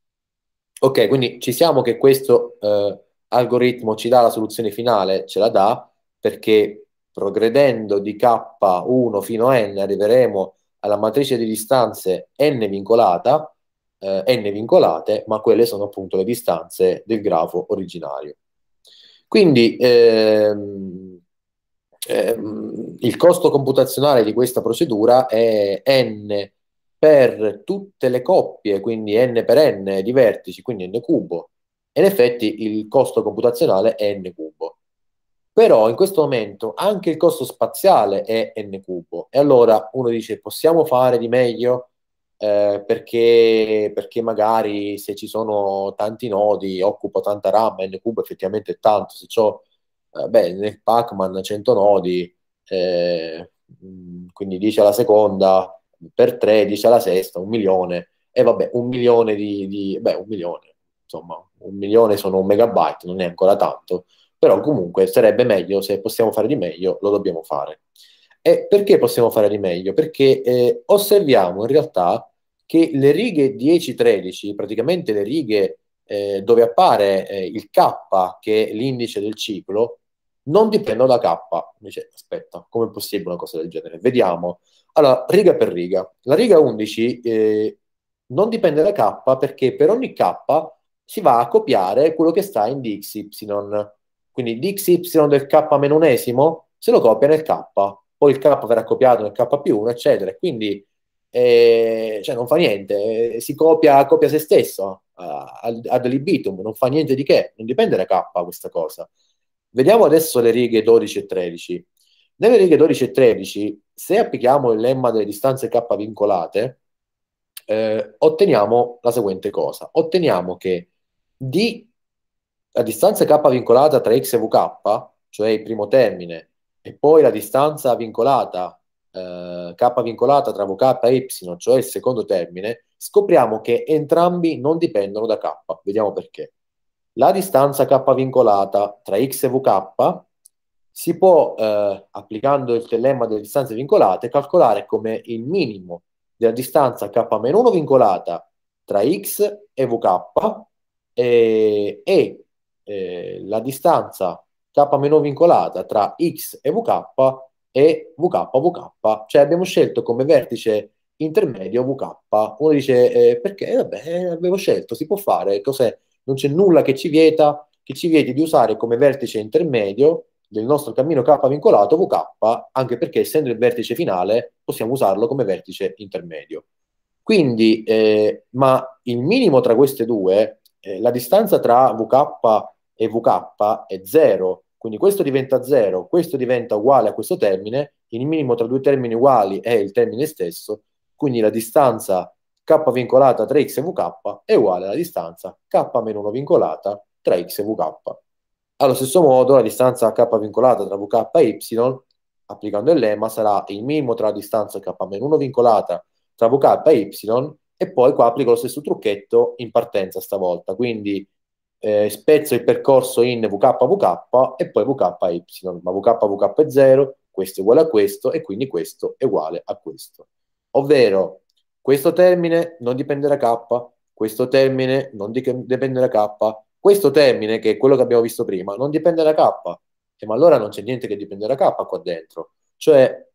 Speaker 1: Ok, quindi ci siamo che questo eh, algoritmo ci dà la soluzione finale, ce la dà, perché progredendo di K1 fino a n arriveremo alla matrice di distanze n vincolata, eh, n vincolate, ma quelle sono appunto le distanze del grafo originario. Quindi ehm, ehm, il costo computazionale di questa procedura è n per tutte le coppie, quindi n per n di vertici, quindi n cubo. E in effetti il costo computazionale è n cubo. Però in questo momento anche il costo spaziale è n cubo. E allora uno dice possiamo fare di meglio eh, perché, perché, magari se ci sono tanti nodi occupo tanta RAM, n cubo effettivamente è tanto. Se ho, eh, beh, nel Pacman 100 nodi, eh, quindi 10 alla seconda, per 13 alla sesta, un milione, e vabbè, un milione di, di beh, un milione, insomma, un milione sono un megabyte, non è ancora tanto, però comunque sarebbe meglio, se possiamo fare di meglio, lo dobbiamo fare. E perché possiamo fare di meglio? Perché eh, osserviamo in realtà che le righe 10-13, praticamente le righe eh, dove appare eh, il K, che è l'indice del ciclo, non ti da K. Dice, aspetta, è possibile una cosa del genere? Vediamo. Allora, riga per riga. La riga 11 eh, non dipende da K perché per ogni K si va a copiare quello che sta in DXY. Quindi DXY del K meno unesimo se lo copia nel K. Poi il K verrà copiato nel K più 1, eccetera. Quindi, eh, cioè, non fa niente. Eh, si copia, copia se stesso eh, ad libitum, non fa niente di che. Non dipende da K questa cosa. Vediamo adesso le righe 12 e 13. Nelle righe 12 e 13, se applichiamo il lemma delle distanze k vincolate, eh, otteniamo la seguente cosa. Otteniamo che d, la distanza k vincolata tra x e vk, cioè il primo termine, e poi la distanza vincolata eh, k vincolata tra vk e y, cioè il secondo termine, scopriamo che entrambi non dipendono da k. Vediamo perché. La distanza k vincolata tra x e vk si può, eh, applicando il telemma delle distanze vincolate, calcolare come il minimo della distanza k-1 vincolata tra x e vk e, e eh, la distanza k- 1 vincolata tra x e vk e vk-vk, cioè abbiamo scelto come vertice intermedio vk. Uno dice eh, perché? Eh, vabbè, eh, avevo scelto, si può fare, cos'è? non c'è nulla che ci vieta che ci vieti di usare come vertice intermedio del nostro cammino K vincolato VK, anche perché essendo il vertice finale possiamo usarlo come vertice intermedio. Quindi, eh, ma il minimo tra queste due, eh, la distanza tra VK e VK è 0, quindi questo diventa 0, questo diventa uguale a questo termine, il minimo tra due termini uguali è il termine stesso, quindi la distanza vincolata tra x e vk è uguale alla distanza k-1 vincolata tra x e vk. Allo stesso modo, la distanza k vincolata tra vk e y, applicando il lemma, sarà il minimo tra la distanza k-1 vincolata tra vk e y, e poi qua applico lo stesso trucchetto in partenza stavolta, quindi eh, spezzo il percorso in vk vk e poi vk y, ma vk vk è 0, questo è uguale a questo, e quindi questo è uguale a questo. Ovvero, questo termine non dipende da K, questo termine non dipende da K, questo termine, che è quello che abbiamo visto prima, non dipende da K. E eh, ma allora non c'è niente che dipende da K qua dentro. Cioè,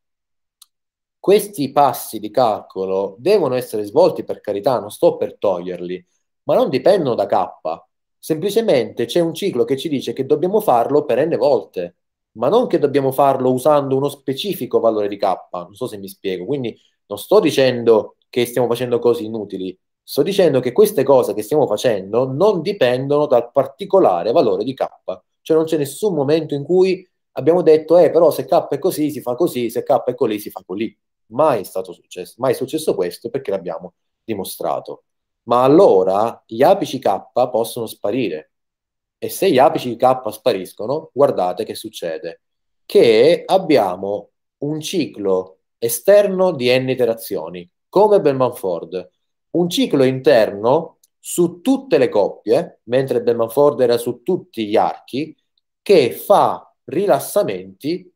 Speaker 1: questi passi di calcolo devono essere svolti per carità, non sto per toglierli, ma non dipendono da K. Semplicemente c'è un ciclo che ci dice che dobbiamo farlo per n volte, ma non che dobbiamo farlo usando uno specifico valore di K. Non so se mi spiego. Quindi non sto dicendo che stiamo facendo cose inutili. Sto dicendo che queste cose che stiamo facendo non dipendono dal particolare valore di K. Cioè non c'è nessun momento in cui abbiamo detto, eh però se K è così si fa così, se K è così si fa così. Mai è stato successo, mai è successo questo perché l'abbiamo dimostrato. Ma allora gli apici K possono sparire. E se gli apici di K spariscono, guardate che succede. Che abbiamo un ciclo esterno di n iterazioni come Belmanford, un ciclo interno su tutte le coppie, mentre Belmanford era su tutti gli archi, che fa rilassamenti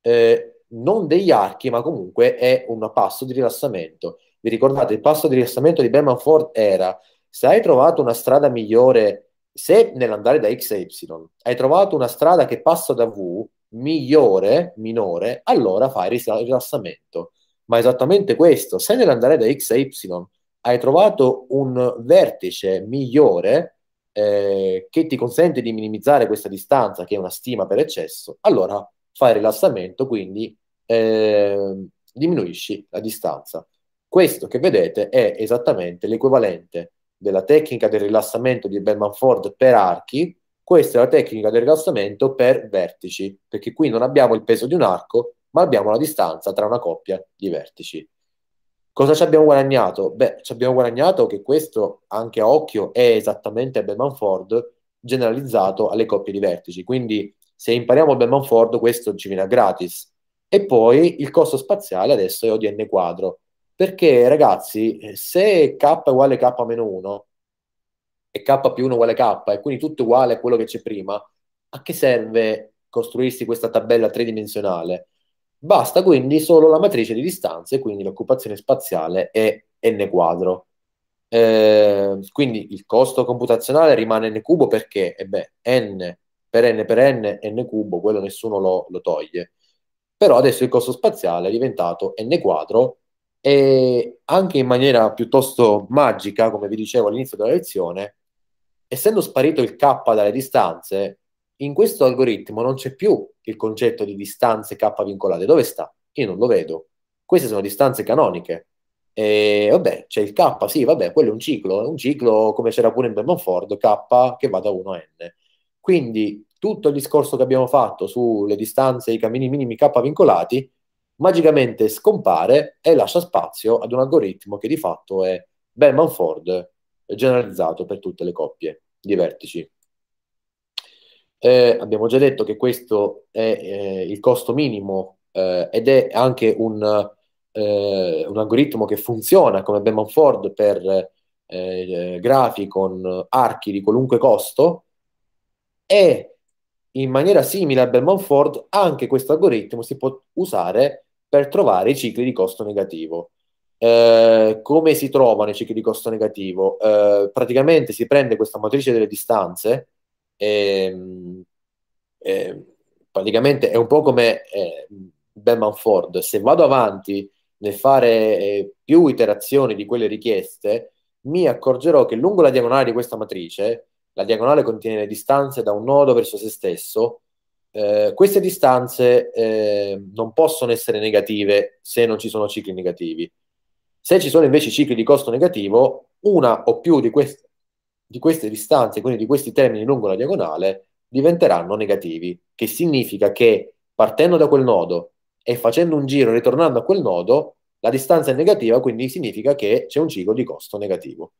Speaker 1: eh, non degli archi, ma comunque è un passo di rilassamento. Vi ricordate, il passo di rilassamento di Belmanford era se hai trovato una strada migliore, se nell'andare da X a Y hai trovato una strada che passa da V migliore, minore, allora fai rilassamento ma esattamente questo, se nell'andare da X a Y hai trovato un vertice migliore eh, che ti consente di minimizzare questa distanza, che è una stima per eccesso, allora fai rilassamento, quindi eh, diminuisci la distanza. Questo che vedete è esattamente l'equivalente della tecnica del rilassamento di Bellman Ford per archi, questa è la tecnica del rilassamento per vertici, perché qui non abbiamo il peso di un arco, ma abbiamo la distanza tra una coppia di vertici. Cosa ci abbiamo guadagnato? Beh, ci abbiamo guadagnato che questo, anche a occhio, è esattamente Beman Ford generalizzato alle coppie di vertici. Quindi, se impariamo Beman Ford, questo ci viene gratis. E poi il costo spaziale adesso è O di quadro. Perché, ragazzi, se k è uguale k meno 1 e k più 1 uguale k, e quindi tutto uguale a quello che c'è prima, a che serve costruirsi questa tabella tridimensionale? Basta quindi solo la matrice di distanze, quindi l'occupazione spaziale è n quadro. Eh, quindi il costo computazionale rimane n cubo perché e eh beh, n per n per n n cubo, quello nessuno lo, lo toglie. Però adesso il costo spaziale è diventato n quadro e anche in maniera piuttosto magica, come vi dicevo all'inizio della lezione, essendo sparito il k dalle distanze, in questo algoritmo non c'è più il concetto di distanze k vincolate. Dove sta? Io non lo vedo. Queste sono distanze canoniche. E vabbè, c'è il k, sì, vabbè, quello è un ciclo, è un ciclo come c'era pure in Berman Ford, k che va da 1 a n. Quindi tutto il discorso che abbiamo fatto sulle distanze, i cammini minimi k vincolati, magicamente scompare e lascia spazio ad un algoritmo che di fatto è Berman Ford generalizzato per tutte le coppie di vertici. Eh, abbiamo già detto che questo è eh, il costo minimo eh, ed è anche un, eh, un, algoritmo che funziona come Beman Ford per eh, grafi con archi di qualunque costo e in maniera simile a Beman Ford anche questo algoritmo si può usare per trovare i cicli di costo negativo. Eh, come si trovano i cicli di costo negativo? Eh, praticamente si prende questa matrice delle distanze e, ehm, e, ehm, praticamente è un po' come eh, Batman Ford, se vado avanti nel fare eh, più iterazioni di quelle richieste, mi accorgerò che lungo la diagonale di questa matrice, la diagonale contiene le distanze da un nodo verso se stesso, eh, queste distanze eh, non possono essere negative se non ci sono cicli negativi. Se ci sono invece cicli di costo negativo, una o più di queste di queste distanze, quindi di questi termini lungo la diagonale, diventeranno negativi, che significa che partendo da quel nodo e facendo un giro ritornando a quel nodo, la distanza è negativa, quindi significa che c'è un ciclo di costo negativo.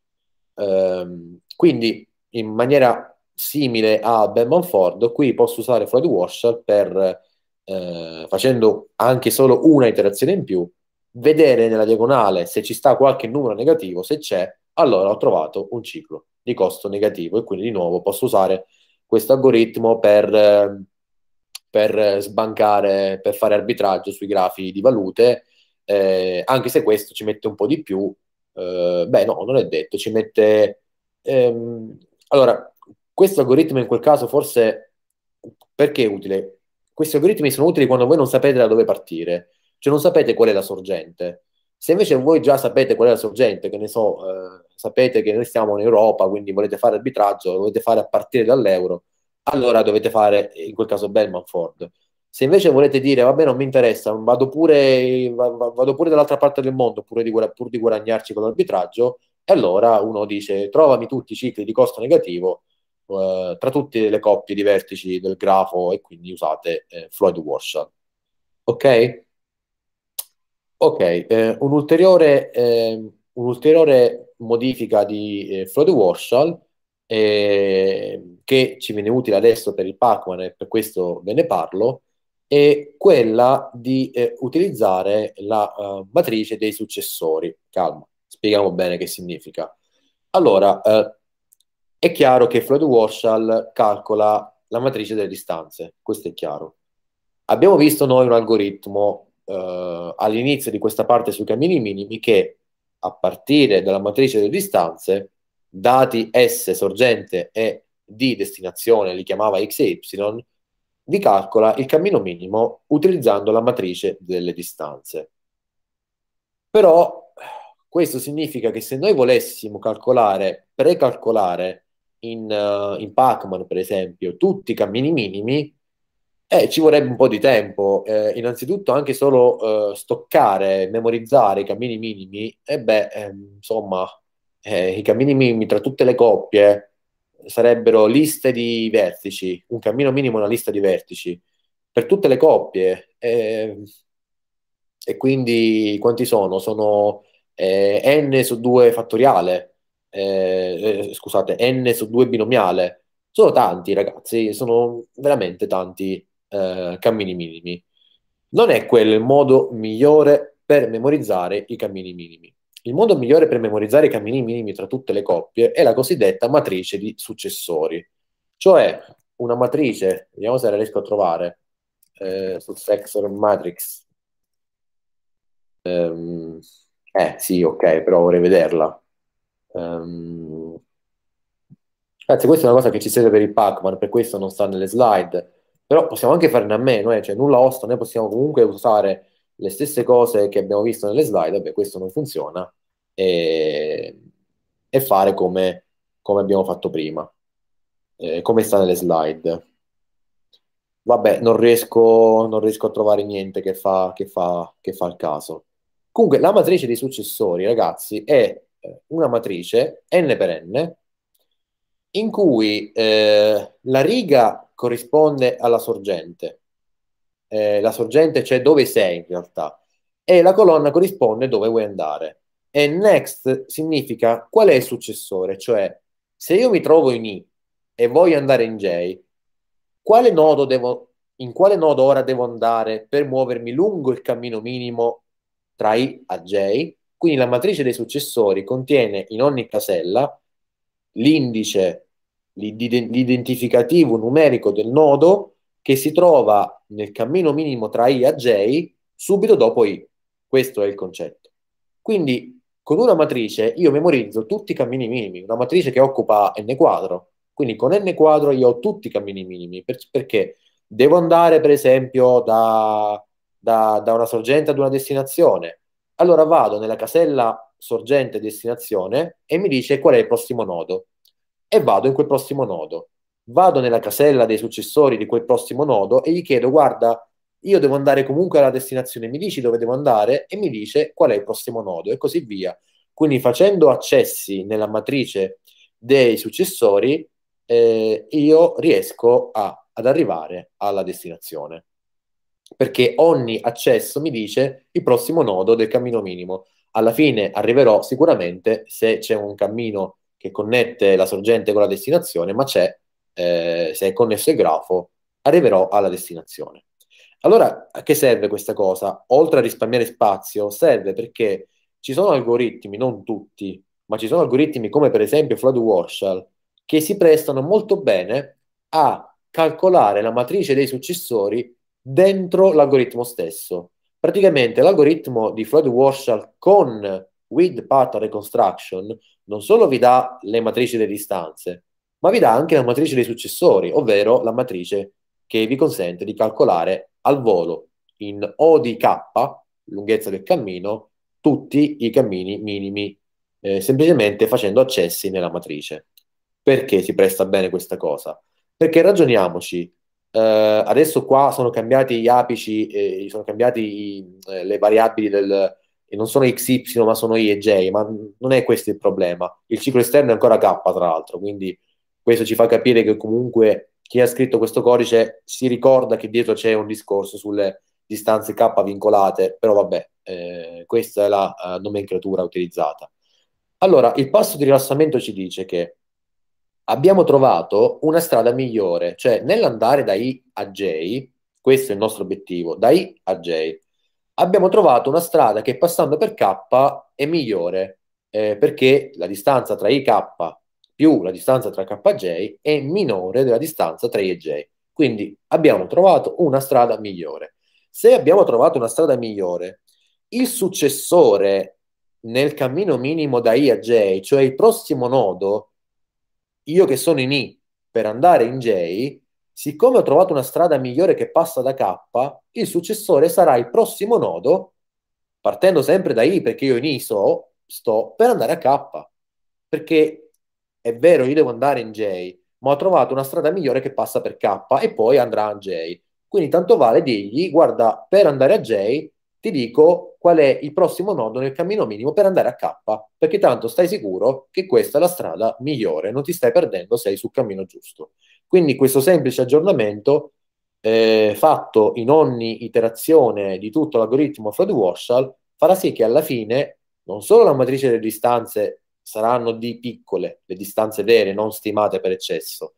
Speaker 1: Ehm, quindi, in maniera simile a Benman Ford, qui posso usare Floyd Washer per, eh, facendo anche solo una iterazione in più, vedere nella diagonale se ci sta qualche numero negativo, se c'è, allora ho trovato un ciclo di costo negativo e quindi di nuovo posso usare questo algoritmo per, eh, per eh, sbancare, per fare arbitraggio sui grafi di valute, eh, anche se questo ci mette un po' di più, eh, beh no, non è detto, ci mette... Ehm, allora, questo algoritmo in quel caso forse perché è utile? Questi algoritmi sono utili quando voi non sapete da dove partire, cioè non sapete qual è la sorgente. Se invece voi già sapete qual è la sorgente, che ne so, eh, sapete che noi siamo in Europa, quindi volete fare arbitraggio, lo volete fare a partire dall'euro, allora dovete fare in quel caso Bellman Ford. Se invece volete dire, vabbè, non mi interessa, vado pure, vado pure dall'altra parte del mondo pure di, pur di guadagnarci con l'arbitraggio, e allora uno dice, trovami tutti i cicli di costo negativo eh, tra tutte le coppie di vertici del grafo e quindi usate eh, Floyd Warshall. Ok? Ok, eh, un ulteriore, ehm, un ulteriore modifica di eh, Flood Warshall eh, che ci viene utile adesso per il Pacman e per questo ve ne parlo è quella di eh, utilizzare la uh, matrice dei successori. Calma, spieghiamo bene che significa. Allora, eh, è chiaro che Floyd Warshall calcola la matrice delle distanze, questo è chiaro. Abbiamo visto noi un algoritmo eh, all'inizio di questa parte sui cammini minimi che a partire dalla matrice delle distanze, dati S sorgente e D destinazione, li chiamava X e Y, vi calcola il cammino minimo utilizzando la matrice delle distanze. Però questo significa che se noi volessimo calcolare, precalcolare in, uh, in pac per esempio, tutti i cammini minimi, eh, ci vorrebbe un po' di tempo, eh, innanzitutto anche solo eh, stoccare, memorizzare i cammini minimi, e beh, ehm, insomma, eh, i cammini minimi tra tutte le coppie sarebbero liste di vertici, un cammino minimo è una lista di vertici, per tutte le coppie, ehm, e quindi quanti sono? Sono eh, n su 2 fattoriale, eh, scusate, n su 2 binomiale, sono tanti ragazzi, sono veramente tanti eh, cammini minimi. Non è quello il modo migliore per memorizzare i cammini minimi. Il modo migliore per memorizzare i cammini minimi tra tutte le coppie è la cosiddetta matrice di successori, cioè una matrice, vediamo se la riesco a trovare, eh, sul Sexor Matrix. Um, eh sì, ok, però vorrei vederla. Um, Anzi, questa è una cosa che ci serve per il Pac-Man, per questo non sta nelle slide. Però possiamo anche farne a meno, eh? cioè nulla osta, noi possiamo comunque usare le stesse cose che abbiamo visto nelle slide, vabbè questo non funziona, e, e fare come, come, abbiamo fatto prima, eh, come sta nelle slide. Vabbè, non riesco, non riesco a trovare niente che fa, che, fa, che fa il caso. Comunque, la matrice dei successori, ragazzi, è eh, una matrice n per n in cui eh, la riga corrisponde alla sorgente. Eh, la sorgente c'è cioè dove sei in realtà e la colonna corrisponde dove vuoi andare. E next significa qual è il successore, cioè se io mi trovo in I e voglio andare in J, quale devo, in quale nodo ora devo andare per muovermi lungo il cammino minimo tra I a J? Quindi la matrice dei successori contiene in ogni casella l'indice l'identificativo numerico del nodo che si trova nel cammino minimo tra i a j subito dopo i. Questo è il concetto. Quindi con una matrice io memorizzo tutti i cammini minimi, una matrice che occupa n quadro. Quindi con n quadro io ho tutti i cammini minimi, per, perché devo andare per esempio da, da, da una sorgente ad una destinazione. Allora vado nella casella sorgente destinazione e mi dice qual è il prossimo nodo e vado in quel prossimo nodo. Vado nella casella dei successori di quel prossimo nodo e gli chiedo, guarda, io devo andare comunque alla destinazione, mi dici dove devo andare e mi dice qual è il prossimo nodo e così via. Quindi facendo accessi nella matrice dei successori, eh, io riesco a, ad arrivare alla destinazione. Perché ogni accesso mi dice il prossimo nodo del cammino minimo. Alla fine arriverò sicuramente, se c'è un cammino che connette la sorgente con la destinazione, ma c'è, eh, se è connesso il grafo, arriverò alla destinazione. Allora, a che serve questa cosa? Oltre a risparmiare spazio, serve perché ci sono algoritmi, non tutti, ma ci sono algoritmi come per esempio Flood che si prestano molto bene a calcolare la matrice dei successori dentro l'algoritmo stesso. Praticamente l'algoritmo di Flood Warshall con With Pattern Reconstruction non solo vi dà le matrici delle distanze, ma vi dà anche la matrice dei successori, ovvero la matrice che vi consente di calcolare al volo in O di K, lunghezza del cammino, tutti i cammini minimi, eh, semplicemente facendo accessi nella matrice. Perché si presta bene questa cosa? Perché ragioniamoci, eh, adesso qua sono cambiati gli apici, eh, sono cambiate eh, le variabili del, e non sono XY ma sono I e J, ma non è questo il problema. Il ciclo esterno è ancora K tra l'altro, quindi questo ci fa capire che comunque chi ha scritto questo codice si ricorda che dietro c'è un discorso sulle distanze K vincolate, però vabbè, eh, questa è la eh, nomenclatura utilizzata. Allora, il passo di rilassamento ci dice che abbiamo trovato una strada migliore, cioè nell'andare da I a J, questo è il nostro obiettivo, da I a J, abbiamo trovato una strada che passando per K è migliore, eh, perché la distanza tra IK più la distanza tra KJ è minore della distanza tra I e J. Quindi abbiamo trovato una strada migliore. Se abbiamo trovato una strada migliore, il successore nel cammino minimo da I a J, cioè il prossimo nodo, io che sono in I per andare in J, siccome ho trovato una strada migliore che passa da K, il successore sarà il prossimo nodo, partendo sempre da I perché io in ISO sto per andare a K, perché è vero io devo andare in J, ma ho trovato una strada migliore che passa per K e poi andrà a J. Quindi tanto vale dirgli, guarda, per andare a J ti dico qual è il prossimo nodo nel cammino minimo per andare a K, perché tanto stai sicuro che questa è la strada migliore, non ti stai perdendo, sei sul cammino giusto. Quindi questo semplice aggiornamento eh, fatto in ogni iterazione di tutto l'algoritmo Flood Warshall farà sì che alla fine non solo la matrice delle distanze saranno di piccole, le distanze vere, non stimate per eccesso,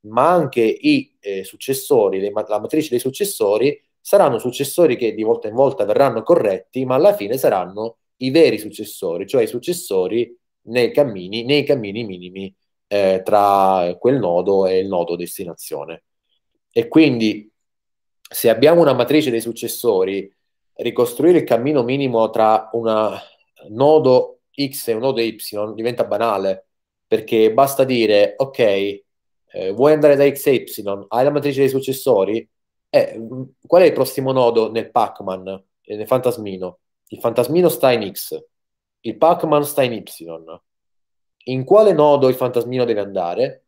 Speaker 1: ma anche i eh, successori, le, la matrice dei successori saranno successori che di volta in volta verranno corretti, ma alla fine saranno i veri successori, cioè i successori nei cammini, nei cammini minimi eh, tra quel nodo e il nodo destinazione. E quindi se abbiamo una matrice dei successori, ricostruire il cammino minimo tra un nodo X e un nodo Y diventa banale, perché basta dire, ok, eh, vuoi andare da X a Y, hai la matrice dei successori, eh, qual è il prossimo nodo nel Pac-Man, nel fantasmino? Il fantasmino sta in X, il Pac-Man sta in Y in quale nodo il fantasmino deve andare,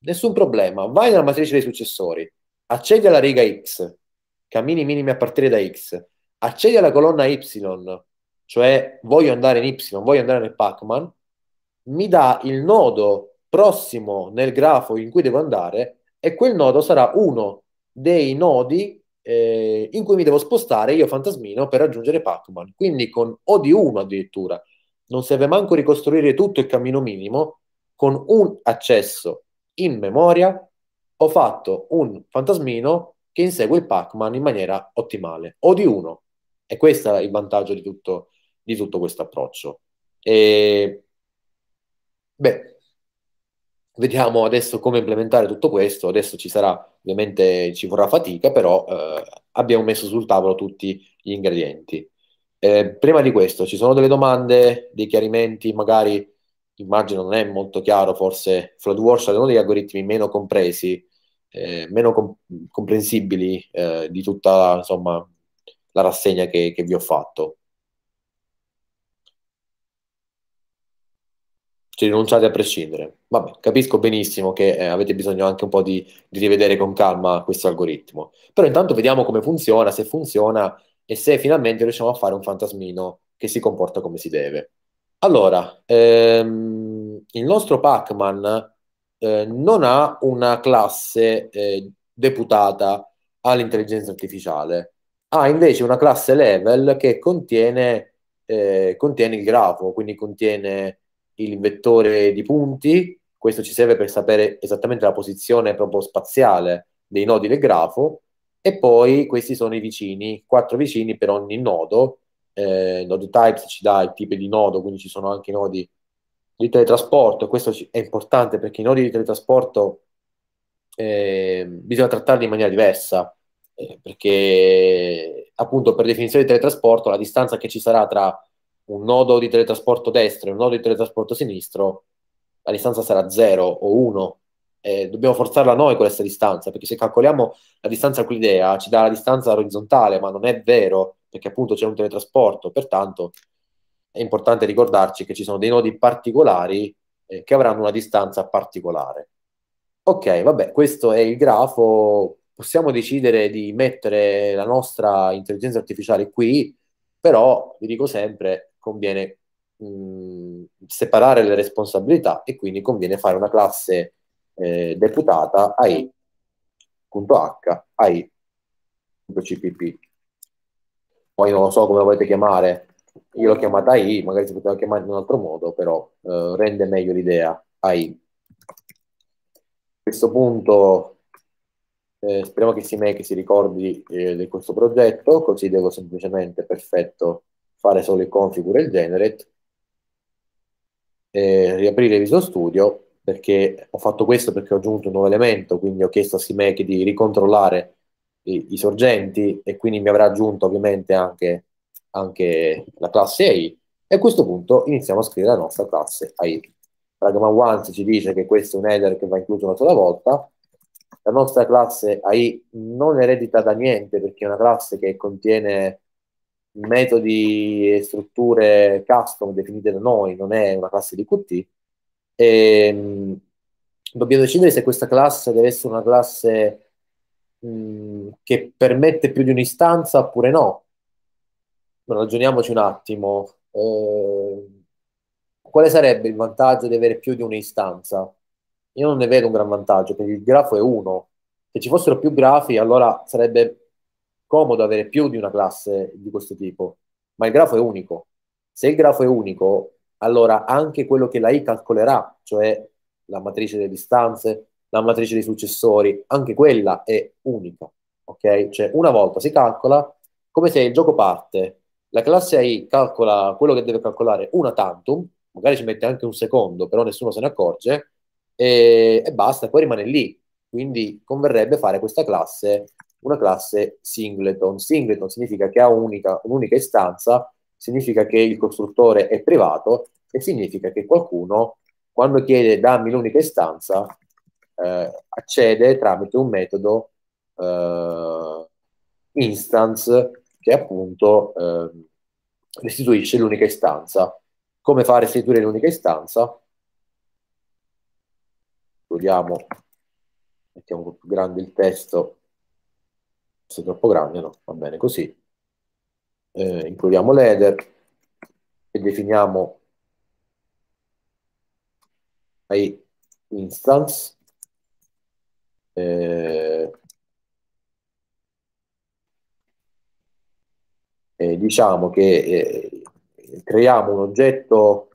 Speaker 1: nessun problema. Vai nella matrice dei successori, accedi alla riga X, cammini minimi a partire da X, accedi alla colonna Y, cioè voglio andare in Y, voglio andare nel Pac-Man, mi dà il nodo prossimo nel grafo in cui devo andare e quel nodo sarà uno dei nodi eh, in cui mi devo spostare io fantasmino per raggiungere Pac-Man, quindi con O di 1 addirittura non serve manco ricostruire tutto il cammino minimo, con un accesso in memoria ho fatto un fantasmino che insegue il Pac-Man in maniera ottimale, o di uno. E questo è il vantaggio di tutto, di tutto questo approccio. E... Beh, vediamo adesso come implementare tutto questo. Adesso ci sarà, ovviamente ci vorrà fatica, però eh, abbiamo messo sul tavolo tutti gli ingredienti. Eh, prima di questo, ci sono delle domande, dei chiarimenti, magari immagino non è molto chiaro, forse FloodWatch è uno degli algoritmi meno compresi, eh, meno comp- comprensibili eh, di tutta insomma, la rassegna che, che vi ho fatto. ci rinunciate a prescindere. Vabbè, capisco benissimo che eh, avete bisogno anche un po' di, di, rivedere con calma questo algoritmo. Però intanto vediamo come funziona, se funziona e se finalmente riusciamo a fare un fantasmino che si comporta come si deve. Allora, ehm, il nostro Pac-Man eh, non ha una classe eh, deputata all'intelligenza artificiale, ha invece una classe level che contiene, eh, contiene il grafo, quindi contiene il vettore di punti, questo ci serve per sapere esattamente la posizione proprio spaziale dei nodi del grafo, e poi questi sono i vicini, quattro vicini per ogni nodo. Eh, nodo types ci dà il tipo di nodo, quindi ci sono anche i nodi di teletrasporto. Questo è importante perché i nodi di teletrasporto eh, bisogna trattarli in maniera diversa, eh, perché appunto per definizione di teletrasporto la distanza che ci sarà tra un nodo di teletrasporto destro e un nodo di teletrasporto sinistro, la distanza sarà 0 o 1, eh, dobbiamo forzarla noi questa distanza, perché se calcoliamo la distanza euclidea ci dà la distanza orizzontale, ma non è vero, perché appunto c'è un teletrasporto, pertanto è importante ricordarci che ci sono dei nodi particolari eh, che avranno una distanza particolare. Ok, vabbè, questo è il grafo, possiamo decidere di mettere la nostra intelligenza artificiale qui, però vi dico sempre, conviene mh, mm, separare le responsabilità e quindi conviene fare una classe eh, deputata ai.h.ai.cpp. Poi non lo so come lo volete chiamare, io l'ho chiamata AI, magari si poteva chiamare in un altro modo, però eh, rende meglio l'idea AI. A questo punto eh, speriamo che Simè che si ricordi eh, di questo progetto, così devo semplicemente, perfetto, fare solo il configure e il generate, e riaprire Visual Studio perché ho fatto questo perché ho aggiunto un nuovo elemento, quindi ho chiesto a CMake di ricontrollare i, i, sorgenti e quindi mi avrà aggiunto ovviamente anche, anche, la classe AI e a questo punto iniziamo a scrivere la nostra classe AI. Pragma once ci dice che questo è un header che va incluso una sola volta, la nostra classe AI non eredita da niente perché è una classe che contiene metodi e strutture custom definite da noi, non è una classe di Qt, e, ehm, dobbiamo decidere se questa classe deve essere una classe mh, che permette più di un'istanza oppure no. Ragioniamoci un attimo. Eh, quale sarebbe il vantaggio di avere più di un'istanza? Io non ne vedo un gran vantaggio perché il grafo è uno. Se ci fossero più grafi, allora sarebbe comodo avere più di una classe di questo tipo, ma il grafo è unico. Se il grafo è unico, allora anche quello che la I calcolerà, cioè la matrice delle distanze, la matrice dei successori, anche quella è unica, ok? Cioè una volta si calcola come se il gioco parte, la classe I calcola quello che deve calcolare una tantum, magari ci mette anche un secondo, però nessuno se ne accorge, e, e basta, poi rimane lì. Quindi converrebbe fare questa classe una classe singleton. Singleton significa che ha unica, un'unica istanza significa che il costruttore è privato e significa che qualcuno, quando chiede dammi l'unica istanza, eh, accede tramite un metodo eh, instance che appunto eh, restituisce l'unica istanza. Come fa a restituire l'unica istanza? Togliamo, mettiamo più grande il testo, se è troppo grande no, va bene così eh, includiamo l'header e definiamo i instance eh, Eh, diciamo che eh, creiamo un oggetto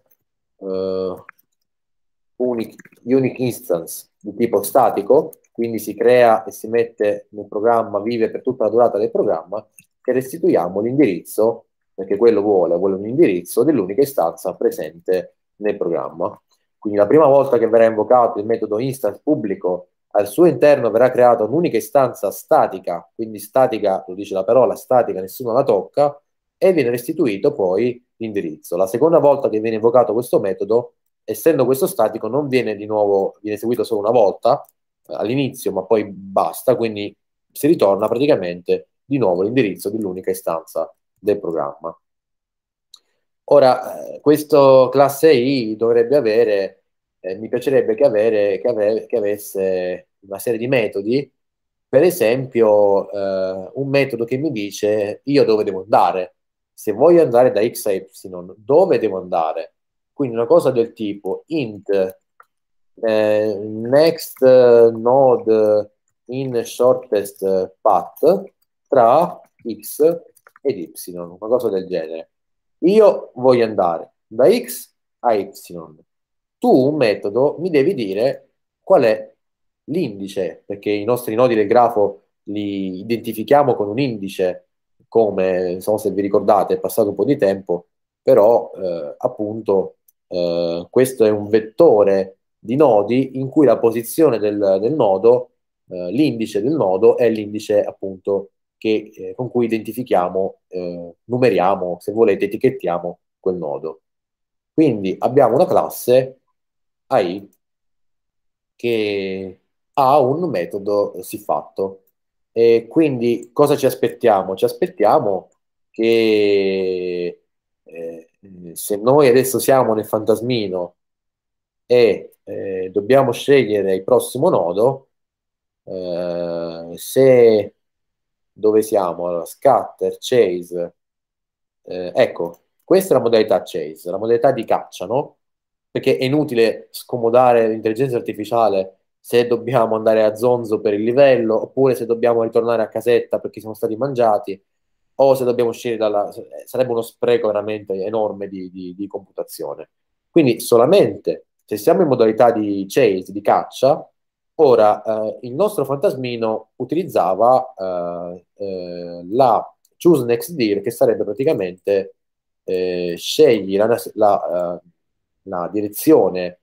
Speaker 1: eh, unique, unique, instance di tipo statico, quindi si crea e si mette nel programma, vive per tutta la durata del programma, che restituiamo l'indirizzo, perché quello vuole, vuole un indirizzo dell'unica istanza presente nel programma. Quindi la prima volta che verrà invocato il metodo instance pubblico, al suo interno verrà creata un'unica istanza statica, quindi statica, lo dice la parola, statica, nessuno la tocca, e viene restituito poi l'indirizzo. La seconda volta che viene invocato questo metodo, essendo questo statico, non viene di nuovo, viene eseguito solo una volta eh, all'inizio, ma poi basta, quindi si ritorna praticamente di nuovo l'indirizzo dell'unica istanza del programma. Ora, eh, questo classe I dovrebbe avere, eh, mi piacerebbe che, avere, che, ave, che, avesse una serie di metodi, per esempio eh, un metodo che mi dice io dove devo andare, se voglio andare da x a y, dove devo andare? Quindi una cosa del tipo int eh, next node in shortest path tra x ed y, una cosa del genere. Io voglio andare da x a y. Tu un metodo mi devi dire qual è l'indice, perché i nostri nodi del grafo li identifichiamo con un indice, come, non so se vi ricordate, è passato un po' di tempo, però eh, appunto eh, questo è un vettore di nodi in cui la posizione del, del nodo, eh, l'indice del nodo è l'indice appunto che, eh, con cui identifichiamo, eh, numeriamo, se volete, etichettiamo quel nodo. Quindi abbiamo una classe AI che ha un metodo siffatto. E quindi cosa ci aspettiamo? Ci aspettiamo che eh, se noi adesso siamo nel fantasmino e eh, dobbiamo scegliere il prossimo nodo, eh, se dove siamo? Allora, scatter, chase. Eh, ecco, questa è la modalità chase, la modalità di caccia, no? Perché è inutile scomodare l'intelligenza artificiale se dobbiamo andare a zonzo per il livello, oppure se dobbiamo ritornare a casetta perché siamo stati mangiati, o se dobbiamo uscire dalla... Eh, sarebbe uno spreco veramente enorme di, di, di computazione. Quindi solamente se siamo in modalità di chase, di caccia, Ora, eh, il nostro fantasmino utilizzava eh, eh, la choose next deal, che sarebbe praticamente eh, scegli la, la, eh, la direzione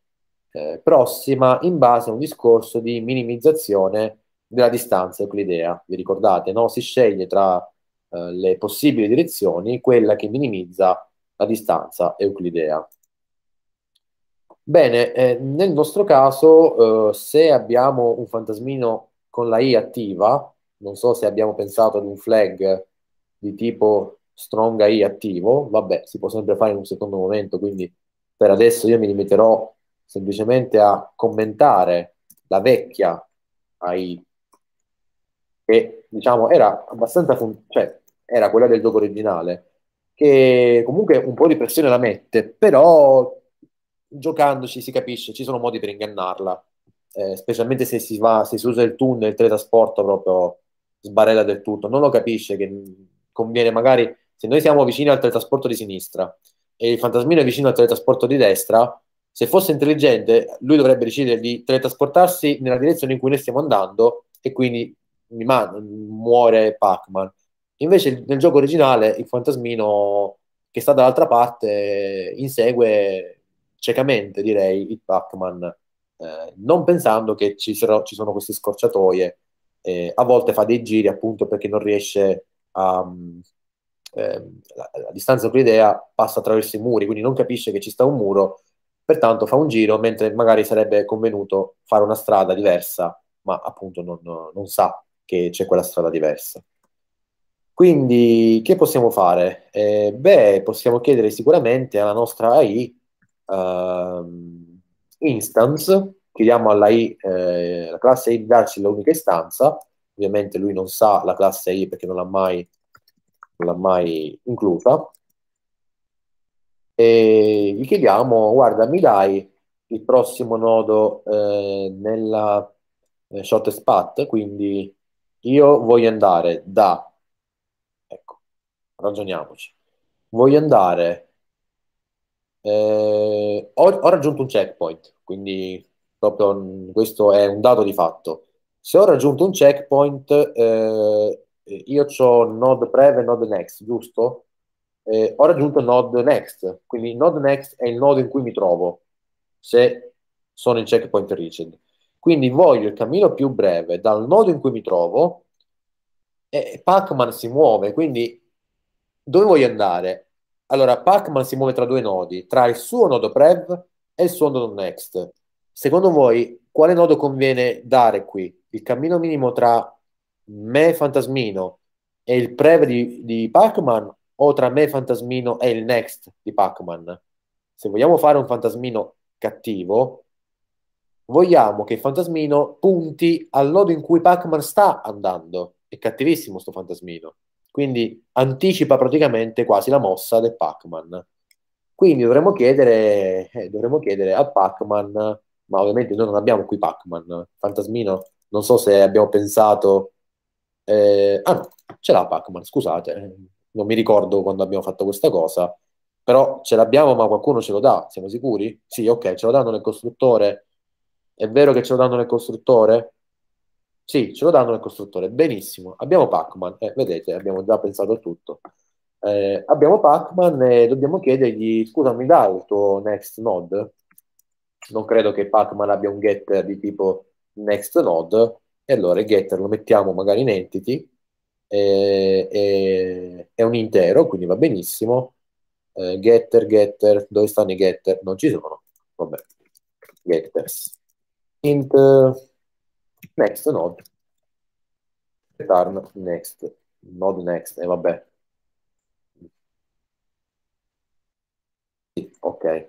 Speaker 1: eh, prossima in base a un discorso di minimizzazione della distanza euclidea. Vi ricordate, no? Si sceglie tra le possibili direzioni quella che minimizza la distanza euclidea. Bene, eh, nel nostro caso, eh, se abbiamo un fantasmino con la I attiva, non so se abbiamo pensato ad un flag di tipo strong AI attivo, vabbè, si può sempre fare in un secondo momento, quindi per adesso io mi limiterò semplicemente a commentare la vecchia AI, che diciamo era abbastanza, fun- cioè era quella del dopo originale, che comunque un po' di pressione la mette, però giocandoci si capisce, ci sono modi per ingannarla, eh, specialmente se si, va, se si usa il tunnel, il teletrasporto proprio sbarella del tutto, non lo capisce che conviene magari, se noi siamo vicini al teletrasporto di sinistra e il fantasmino è vicino al teletrasporto di destra, se fosse intelligente lui dovrebbe decidere di teletrasportarsi nella direzione in cui noi stiamo andando e quindi man- muore Pac-Man. Invece nel gioco originale il fantasmino che sta dall'altra parte eh, insegue ciecamente direi il Pac-Man, eh, non pensando che ci, sarò, ci sono queste scorciatoie, eh, a volte fa dei giri appunto perché non riesce a, mm, ehm, la, la distanza con l'idea passa attraverso i muri, quindi non capisce che ci sta un muro, pertanto fa un giro mentre magari sarebbe convenuto fare una strada diversa, ma appunto non, non sa che c'è quella strada diversa. Quindi che possiamo fare? Eh, beh, possiamo chiedere sicuramente alla nostra AI uh, instance, chiediamo alla I, eh, la classe I di darci l'unica istanza, ovviamente lui non sa la classe I perché non l'ha mai, non l'ha mai, inclusa, e gli chiediamo, guarda, mi dai il prossimo nodo eh, nella eh, shortest path, quindi io voglio andare da, ecco, ragioniamoci, voglio andare eh, ho, ho, raggiunto un checkpoint, quindi proprio questo è un dato di fatto. Se ho raggiunto un checkpoint, eh, io ho node prev e node next, giusto? Eh, ho raggiunto node next, quindi node next è il nodo in cui mi trovo se sono in checkpoint reached. Quindi voglio il cammino più breve dal nodo in cui mi trovo e pac si muove, quindi dove voglio andare? Allora, Pacman si muove tra due nodi, tra il suo nodo prev e il suo nodo next. Secondo voi, quale nodo conviene dare qui? Il cammino minimo tra me fantasmino e il prev di, di Pac-Man o tra me fantasmino e il next di Pac-Man? Se vogliamo fare un fantasmino cattivo, vogliamo che il fantasmino punti al nodo in cui Pac-Man sta andando. È cattivissimo sto fantasmino. Quindi anticipa praticamente quasi la mossa del Pac-Man. Quindi dovremmo chiedere, eh, dovremmo chiedere a Pac-Man, ma ovviamente noi non abbiamo qui Pac-Man. Fantasmino, non so se abbiamo pensato... Eh, ah no, ce l'ha Pac-Man, scusate, non mi ricordo quando abbiamo fatto questa cosa, però ce l'abbiamo ma qualcuno ce lo dà, siamo sicuri? Sì, ok, ce lo danno nel costruttore. È vero che ce lo danno nel costruttore? Sì, ce lo danno nel costruttore, benissimo. Abbiamo Pac-Man, eh, vedete, abbiamo già pensato a tutto. Eh, abbiamo Pac-Man e dobbiamo chiedergli, scusa, mi dà il tuo next node? Non credo che Pac-Man abbia un getter di tipo next node, e allora il getter lo mettiamo magari in entity, eh, eh, è un intero, quindi va benissimo. Eh, getter, getter, dove stanno i getter? Non ci sono. Vabbè, getters. Int next node, return next, node next, e eh, vabbè. ok,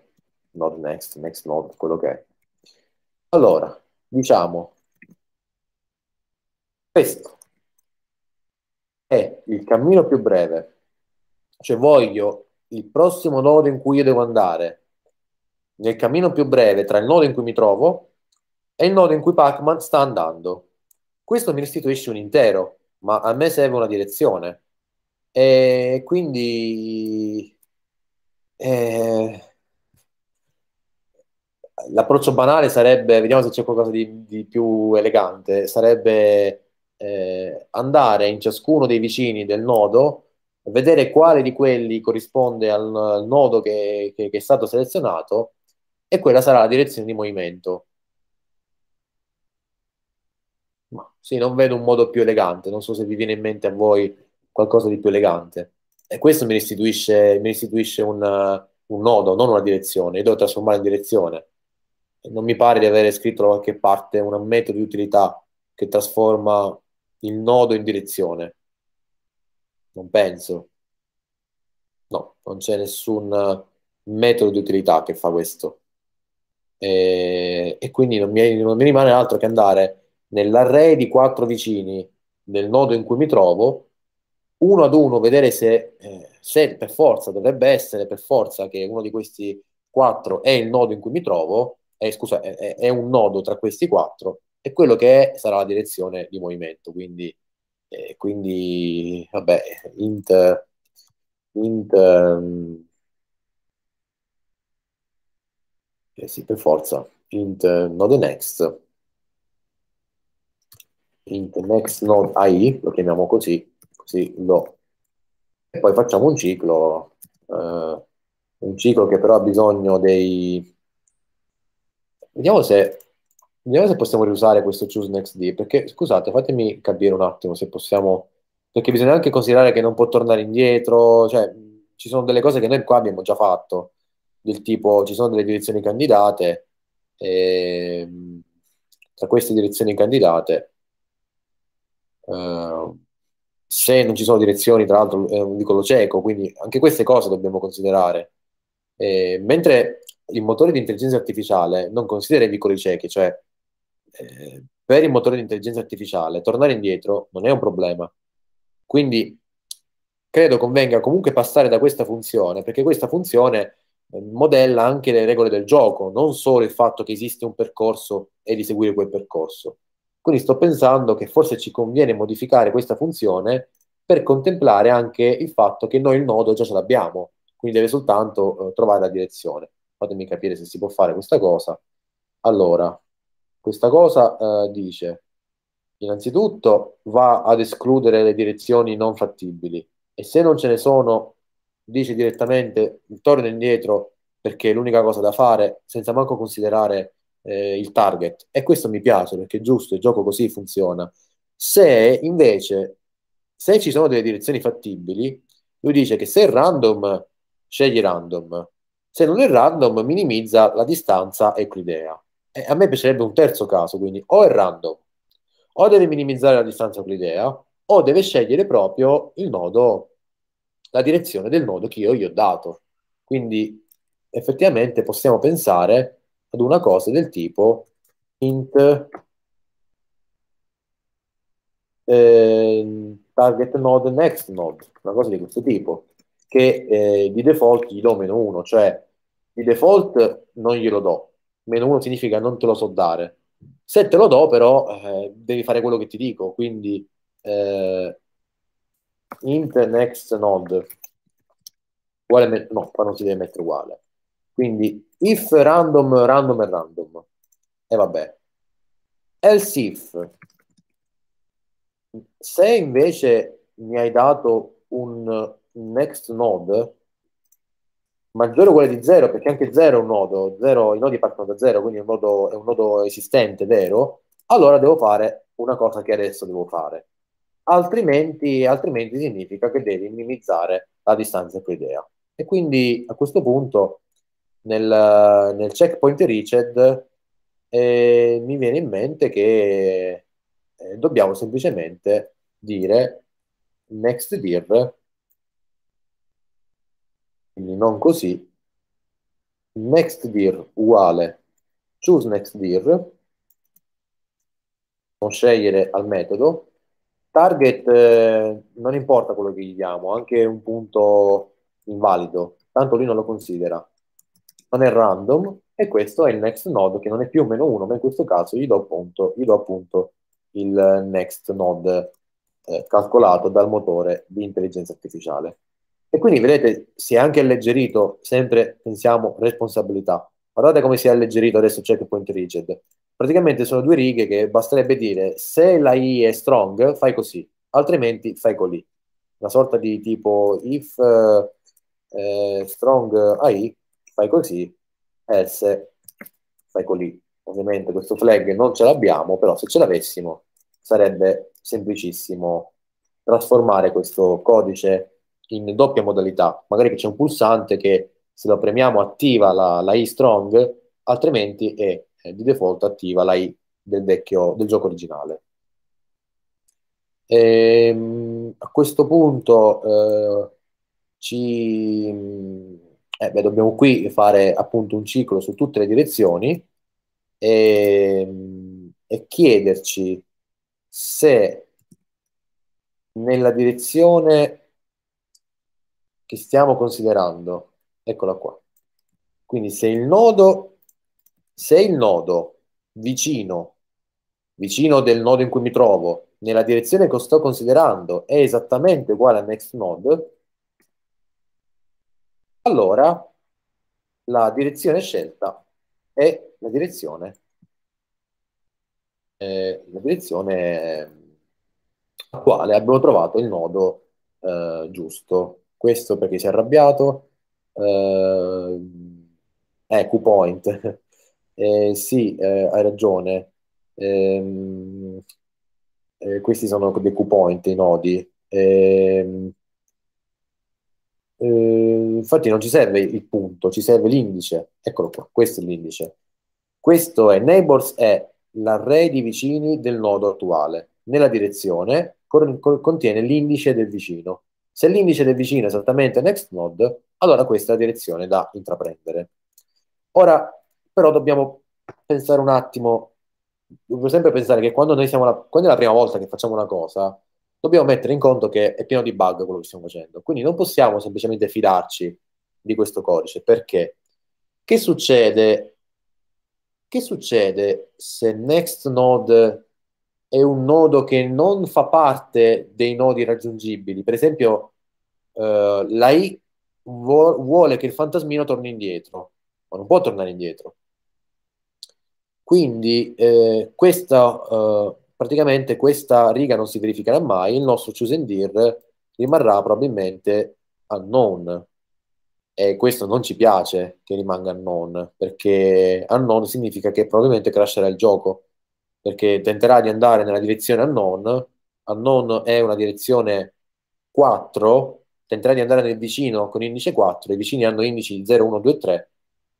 Speaker 1: node next, next node, quello che è. Allora, diciamo, questo è il cammino più breve, cioè voglio il prossimo nodo in cui io devo andare, nel cammino più breve tra il nodo in cui mi trovo è il nodo in cui Pacman sta andando. Questo mi restituisce un intero, ma a me serve una direzione. E quindi eh, l'approccio banale sarebbe, vediamo se c'è qualcosa di, di più elegante, sarebbe eh, andare in ciascuno dei vicini del nodo, vedere quale di quelli corrisponde al, al nodo che, che, che è stato selezionato e quella sarà la direzione di movimento. sì, non vedo un modo più elegante, non so se vi viene in mente a voi qualcosa di più elegante. E questo mi restituisce, mi restituisce un, un, nodo, non una direzione, io devo trasformare in direzione. Non mi pare di avere scritto da qualche parte un metodo di utilità che trasforma il nodo in direzione. Non penso. No, non c'è nessun metodo di utilità che fa questo. E, e quindi non mi, non mi rimane altro che andare nell'array di quattro vicini del nodo in cui mi trovo, uno ad uno vedere se, eh, se per forza dovrebbe essere per forza che uno di questi quattro è il nodo in cui mi trovo, eh, è, scusa, è, è un nodo tra questi quattro, e quello che è, sarà la direzione di movimento. Quindi, eh, quindi vabbè, int, int um, eh sì, per forza, int uh, nodo next int next node ai, lo chiamiamo così, così lo... E poi facciamo un ciclo, eh, un ciclo che però ha bisogno dei... Vediamo se, vediamo se possiamo riusare questo choose next d, perché scusate, fatemi capire un attimo se possiamo... Perché bisogna anche considerare che non può tornare indietro, cioè ci sono delle cose che noi qua abbiamo già fatto, del tipo ci sono delle direzioni candidate, e, ehm, tra queste direzioni candidate eh, se non ci sono direzioni, tra l'altro è eh, un vicolo cieco, quindi anche queste cose dobbiamo considerare. Eh, mentre il motore di intelligenza artificiale non considera i vicoli ciechi, cioè eh, per il motore di intelligenza artificiale tornare indietro non è un problema. Quindi credo convenga comunque passare da questa funzione, perché questa funzione eh, modella anche le regole del gioco, non solo il fatto che esiste un percorso e di seguire quel percorso. Quindi sto pensando che forse ci conviene modificare questa funzione per contemplare anche il fatto che noi il nodo già ce l'abbiamo, quindi deve soltanto eh, trovare la direzione. Fatemi capire se si può fare questa cosa. Allora, questa cosa eh, dice, innanzitutto va ad escludere le direzioni non fattibili e se non ce ne sono, dice direttamente, torna indietro perché è l'unica cosa da fare, senza manco considerare eh, il target. E questo mi piace perché è giusto, il gioco così funziona. Se invece, se ci sono delle direzioni fattibili, lui dice che se è random, scegli random. Se non è random, minimizza la distanza euclidea. E a me piacerebbe un terzo caso, quindi o è random, o deve minimizzare la distanza euclidea, o deve scegliere proprio il nodo, la direzione del nodo che io gli ho dato. Quindi effettivamente possiamo pensare ad una cosa del tipo int eh, target node next node, una cosa di questo tipo, che eh, di default gli do meno 1, cioè di default non glielo do, meno 1 significa non te lo so dare. Se te lo do però eh, devi fare quello che ti dico, quindi eh, int next node uguale, no, qua non si deve mettere uguale, quindi if random, random e random. E vabbè. Else if. Se invece mi hai dato un next node maggiore o uguale di 0, perché anche 0 è un nodo, zero, i nodi partono da 0, quindi è un, nodo, è un nodo esistente, vero? Allora devo fare una cosa che adesso devo fare. Altrimenti, altrimenti significa che devi minimizzare la distanza che idea. E quindi a questo punto nel, nel checkpoint Richard eh, mi viene in mente che eh, dobbiamo semplicemente dire next dir, quindi non così, next dir uguale choose next dir, non scegliere al metodo, target eh, non importa quello che gli diamo, anche un punto invalido, tanto lui non lo considera non è random e questo è il next node che non è più o meno 1, ma in questo caso gli do appunto, gli do appunto il next node eh, calcolato dal motore di intelligenza artificiale. E quindi vedete, si è anche alleggerito, sempre pensiamo responsabilità. Guardate come si è alleggerito adesso checkpoint rigid. Praticamente sono due righe che basterebbe dire se la I è strong, fai così, altrimenti fai così. Una sorta di tipo if eh, eh strong AI fai così, else, fai così. Ovviamente questo flag non ce l'abbiamo, però se ce l'avessimo sarebbe semplicissimo trasformare questo codice in doppia modalità. Magari c'è un pulsante che se lo premiamo attiva la, la I strong, altrimenti è eh, di default attiva la I del, vecchio, del gioco originale. E, ehm, a questo punto eh, ci eh, beh, dobbiamo qui fare appunto un ciclo su tutte le direzioni e, ehm, e chiederci se nella direzione che stiamo considerando, eccola qua, quindi se il nodo, se il nodo vicino, vicino del nodo in cui mi trovo, nella direzione che sto considerando è esattamente uguale a next node, allora la direzione scelta è la direzione, eh, la direzione eh, a quale abbiamo trovato il nodo eh, giusto. Questo perché si è arrabbiato, eh, eh Q-point, eh, sì, eh, hai ragione, ehm, eh, questi sono dei Q-point, i nodi, eh, eh, infatti non ci serve il punto, ci serve l'indice. Eccolo qua, questo è l'indice. Questo è neighbors è l'array di vicini del nodo attuale. Nella direzione contiene l'indice del vicino. Se l'indice del vicino è esattamente next node, allora questa è la direzione da intraprendere. Ora, però, dobbiamo pensare un attimo, dobbiamo sempre pensare che quando, siamo la, quando è la prima volta che facciamo una cosa, dobbiamo mettere in conto che è pieno di bug quello che stiamo facendo. Quindi non possiamo semplicemente fidarci di questo codice. Perché? Che succede? Che succede se next node è un nodo che non fa parte dei nodi raggiungibili? Per esempio, eh, la I vuole che il fantasmino torni indietro, ma non può tornare indietro. Quindi eh, questa eh, praticamente questa riga non si verificherà mai, il nostro choose and dir rimarrà probabilmente unknown. E questo non ci piace che rimanga unknown, perché unknown significa che probabilmente crasherà il gioco, perché tenterà di andare nella direzione unknown, unknown è una direzione 4, tenterà di andare nel vicino con indice 4, i vicini hanno indici 0, 1, 2, 3,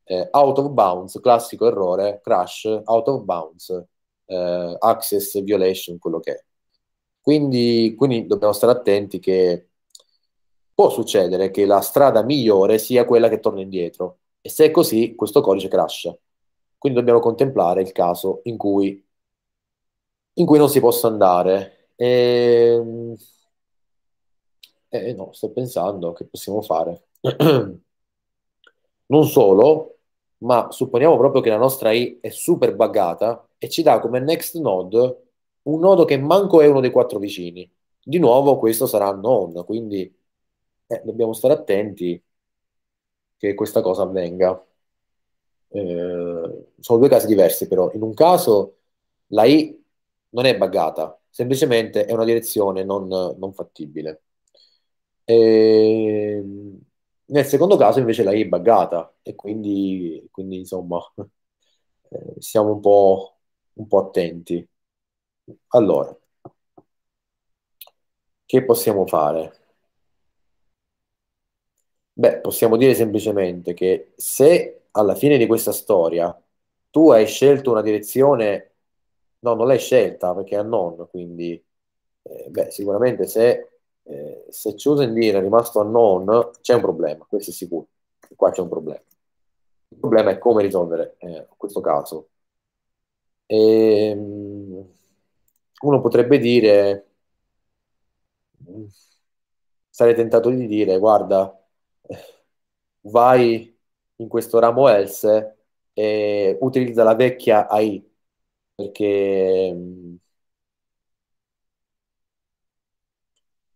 Speaker 1: eh, out of bounds, classico errore, crash, out of bounds, eh, access violation, quello che è. Quindi, quindi dobbiamo stare attenti che può succedere che la strada migliore sia quella che torna indietro e se è così questo codice crasha. Quindi dobbiamo contemplare il caso in cui, in cui non si possa andare. E... Ehm, eh no, sto pensando che possiamo fare. non solo, ma supponiamo proprio che la nostra I è super buggata e ci dà come next node un nodo che manco è uno dei quattro vicini. Di nuovo questo sarà non, quindi eh, dobbiamo stare attenti che questa cosa avvenga. Eh, sono due casi diversi però. In un caso la I non è buggata, semplicemente è una direzione non, non fattibile. E ehm, nel secondo caso invece la I è buggata e quindi, quindi insomma eh, siamo un po' un po' attenti. Allora, che possiamo fare? Beh, possiamo dire semplicemente che se alla fine di questa storia tu hai scelto una direzione, no, non l'hai scelta perché è a non, quindi eh, beh, sicuramente se, eh, se Chosen Deer è rimasto a non c'è un problema, questo è sicuro, qua c'è un problema. Il problema è come risolvere eh, questo caso. E, ehm, uno potrebbe dire, mm, sarei tentato di dire, guarda, vai in questo ramo else e utilizza la vecchia AI, perché mm,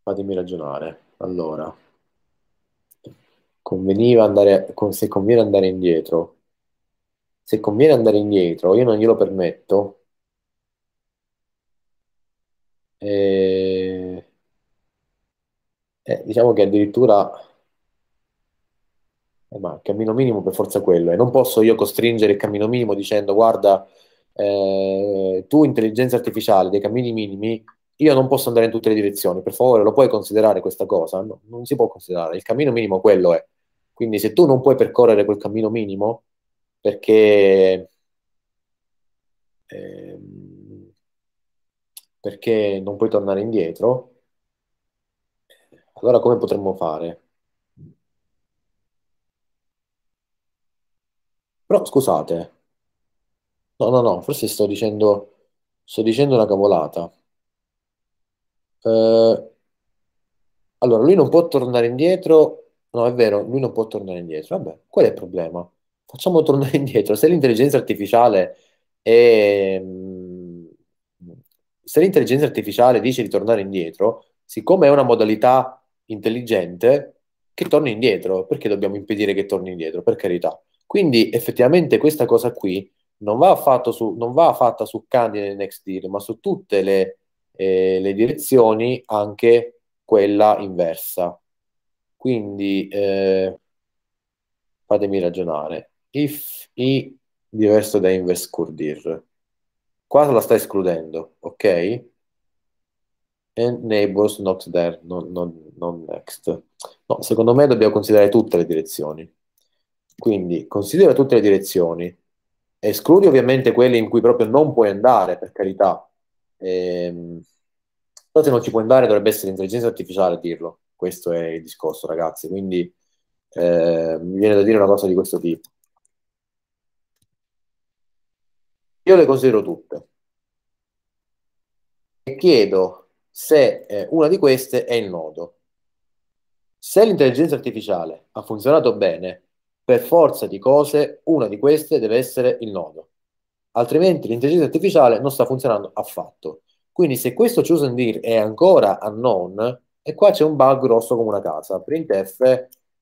Speaker 1: fatemi ragionare. Allora, conveniva andare, se conviene andare indietro, se conviene andare indietro, io non glielo permetto. E... Eh, eh, diciamo che addirittura eh, ma il cammino minimo per forza quello e eh. non posso io costringere il cammino minimo dicendo guarda eh, tu intelligenza artificiale dei cammini minimi io non posso andare in tutte le direzioni per favore lo puoi considerare questa cosa no, non si può considerare il cammino minimo quello è quindi se tu non puoi percorrere quel cammino minimo perché, ehm, perché non puoi tornare indietro, allora come potremmo fare? Però scusate, no, no, no, forse sto dicendo, sto dicendo una cavolata. Eh, allora, lui non può tornare indietro, no, è vero, lui non può tornare indietro. Vabbè, qual è il problema? facciamo tornare indietro, se l'intelligenza artificiale è... Mm, se l'intelligenza artificiale dice di tornare indietro, siccome è una modalità intelligente, che torni indietro, perché dobbiamo impedire che torni indietro, per carità. Quindi effettivamente questa cosa qui non va, affatto su, non va fatta su Candide e Next Deal, ma su tutte le, eh, le direzioni, anche quella inversa. Quindi eh, fatemi ragionare if i diverso da inverse curdir. Qua la sta escludendo, ok? And neighbors not there, non, non, non next. No, secondo me dobbiamo considerare tutte le direzioni. Quindi considera tutte le direzioni, escludi ovviamente quelle in cui proprio non puoi andare, per carità. Ehm, però se non ci puoi andare dovrebbe essere l'intelligenza artificiale a dirlo. Questo è il discorso, ragazzi. Quindi eh, mi viene da dire una cosa di questo tipo. Io le considero tutte. E chiedo se eh, una di queste è il nodo. Se l'intelligenza artificiale ha funzionato bene, per forza di cose una di queste deve essere il nodo. Altrimenti l'intelligenza artificiale non sta funzionando affatto. Quindi se questo chosen dir è ancora unknown, e qua c'è un bug grosso come una casa, printf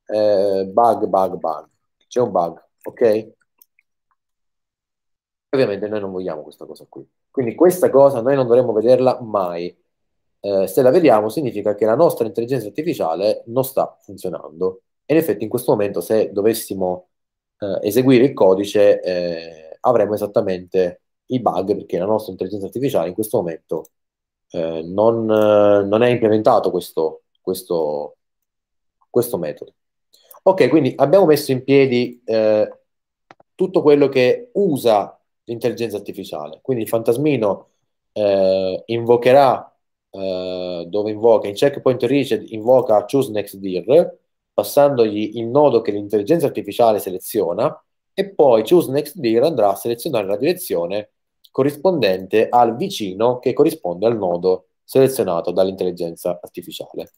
Speaker 1: eh, bug, bug, bug, c'è un bug, ok? Ovviamente noi non vogliamo questa cosa qui. Quindi questa cosa noi non dovremmo vederla mai. Eh, se la vediamo significa che la nostra intelligenza artificiale non sta funzionando. E in effetti in questo momento se dovessimo eh, eseguire il codice eh, avremmo esattamente i bug perché la nostra intelligenza artificiale in questo momento eh, non, eh, non, è implementato questo, questo, questo, metodo. Ok, quindi abbiamo messo in piedi eh, tutto quello che usa l'intelligenza artificiale. Quindi il fantasmino eh, invocherà, eh, dove invoca, in checkpoint reached invoca choose next dir, passandogli il nodo che l'intelligenza artificiale seleziona, e poi choose next dir andrà a selezionare la direzione corrispondente al vicino che corrisponde al nodo selezionato dall'intelligenza artificiale.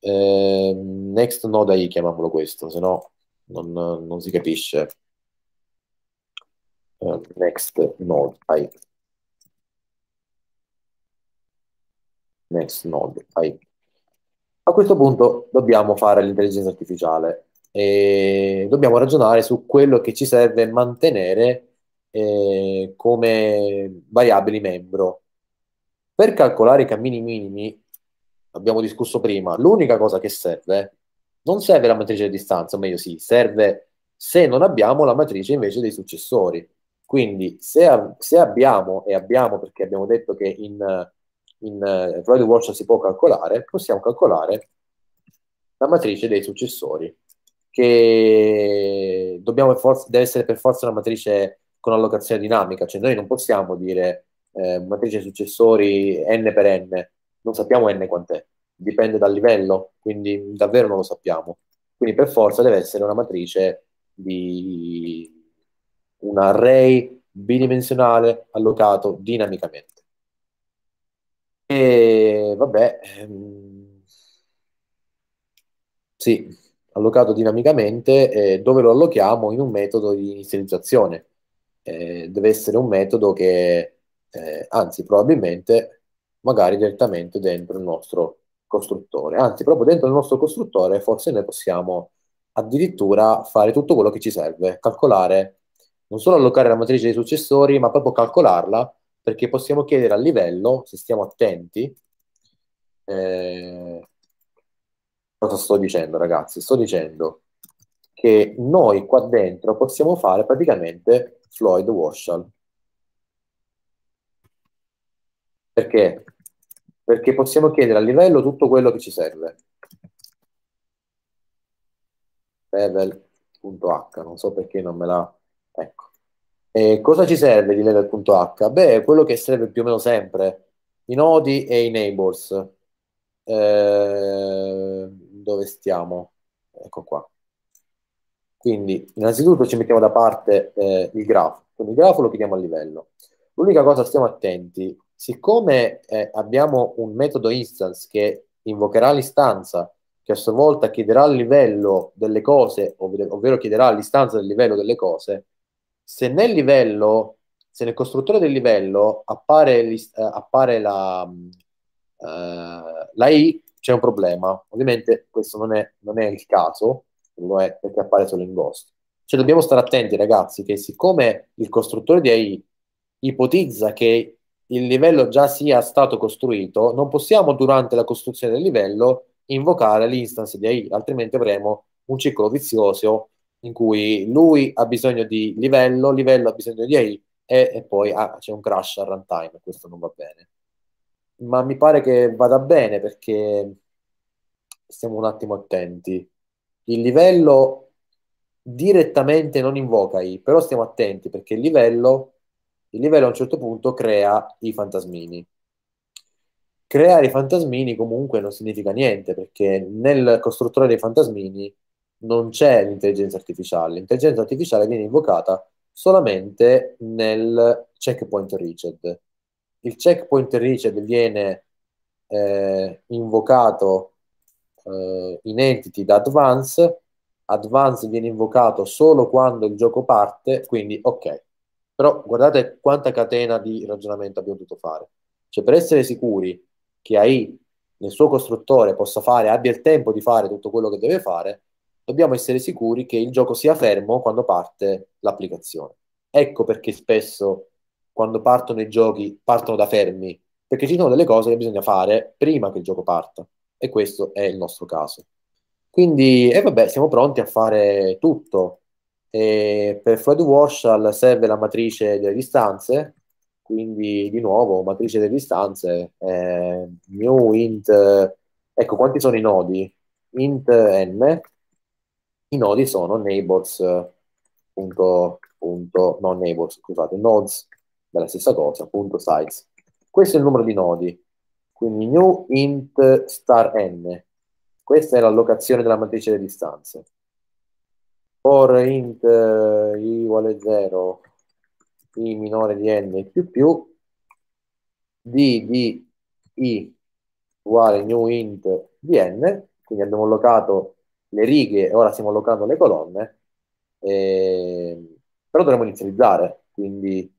Speaker 1: Eh, next node AI chiamiamolo questo, se no non, non si capisce uh, next node type. Next node type. A questo punto dobbiamo fare l'intelligenza artificiale e dobbiamo ragionare su quello che ci serve mantenere eh, come variabili membro. Per calcolare i cammini minimi, abbiamo discusso prima, l'unica cosa che serve non serve la matrice di distanza, o meglio sì, serve se non abbiamo la matrice invece dei successori. Quindi se, se, abbiamo, e abbiamo perché abbiamo detto che in, in eh, Floyd Watch si può calcolare, possiamo calcolare la matrice dei successori, che forza, deve essere per forza una matrice con allocazione dinamica, cioè noi non possiamo dire eh, matrice successori n per n, non sappiamo n quant'è, dipende dal livello, quindi davvero non lo sappiamo. Quindi per forza deve essere una matrice di un array bidimensionale allocato dinamicamente. E vabbè, ehm, sì, allocato dinamicamente, eh, dove lo allochiamo? In un metodo di inizializzazione. Eh, deve essere un metodo che, eh, anzi, probabilmente, magari direttamente dentro il nostro costruttore. Anzi, proprio dentro il nostro costruttore, forse noi possiamo addirittura fare tutto quello che ci serve, calcolare non solo allocare la matrice dei successori, ma proprio calcolarla, perché possiamo chiedere a livello, se stiamo attenti, eh, cosa sto dicendo ragazzi? Sto dicendo che noi qua dentro possiamo fare praticamente Floyd Warshall. Perché? Perché possiamo chiedere a livello tutto quello che ci serve. Level.h, non so perché non me l'ha Ecco. E cosa ci serve di level.h? Beh, quello che serve più o meno sempre, i nodi e i neighbors. Eh, dove stiamo? Ecco qua. Quindi, innanzitutto ci mettiamo da parte eh, il grafo, quindi il grafo lo chiediamo a livello. L'unica cosa, stiamo attenti, siccome eh, abbiamo un metodo instance che invocherà l'istanza, che a sua volta chiederà il livello delle cose, ovvero chiederà l'istanza del livello delle cose, se nel livello, se nel costruttore del livello appare, list, eh, appare la, uh, la, I, c'è un problema. Ovviamente questo non è, non è il caso, lo è perché appare solo in Ghost. Cioè dobbiamo stare attenti ragazzi che siccome il costruttore di AI ipotizza che il livello già sia stato costruito, non possiamo durante la costruzione del livello invocare l'instance di AI, altrimenti avremo un ciclo vizioso in cui lui ha bisogno di livello, livello ha bisogno di AI e, e poi ah, c'è un crash al runtime, questo non va bene. Ma mi pare che vada bene perché stiamo un attimo attenti. Il livello direttamente non invoca AI, però stiamo attenti perché il livello, il livello a un certo punto crea i fantasmini. Creare i fantasmini comunque non significa niente perché nel costruttore dei fantasmini non c'è l'intelligenza artificiale. L'intelligenza artificiale viene invocata solamente nel checkpoint reached. Il checkpoint reached viene eh, invocato eh, in entity da advance, advance viene invocato solo quando il gioco parte, quindi ok. Però guardate quanta catena di ragionamento abbiamo dovuto fare. Cioè per essere sicuri che AI nel suo costruttore possa fare, abbia il tempo di fare tutto quello che deve fare, dobbiamo essere sicuri che il gioco sia fermo quando parte l'applicazione. Ecco perché spesso quando partono i giochi partono da fermi, perché ci sono delle cose che bisogna fare prima che il gioco parta e questo è il nostro caso. Quindi, e eh vabbè, siamo pronti a fare tutto. E per Floyd Warshall serve la matrice delle distanze, quindi di nuovo matrice delle distanze, eh, new int, ecco quanti sono i nodi? int n, i nodi sono neighbors, eh, punto, punto, non neighbors, scusate, nodes della stessa cosa, punto size. Questo è il numero di nodi, quindi new int star n. Questa è l'allocazione della matrice delle distanze. For int eh, i uguale 0, i minore di n più più, d di i uguale new int di n, quindi abbiamo allocato le righe e ora stiamo allocando le colonne, eh, però dovremmo inizializzare, quindi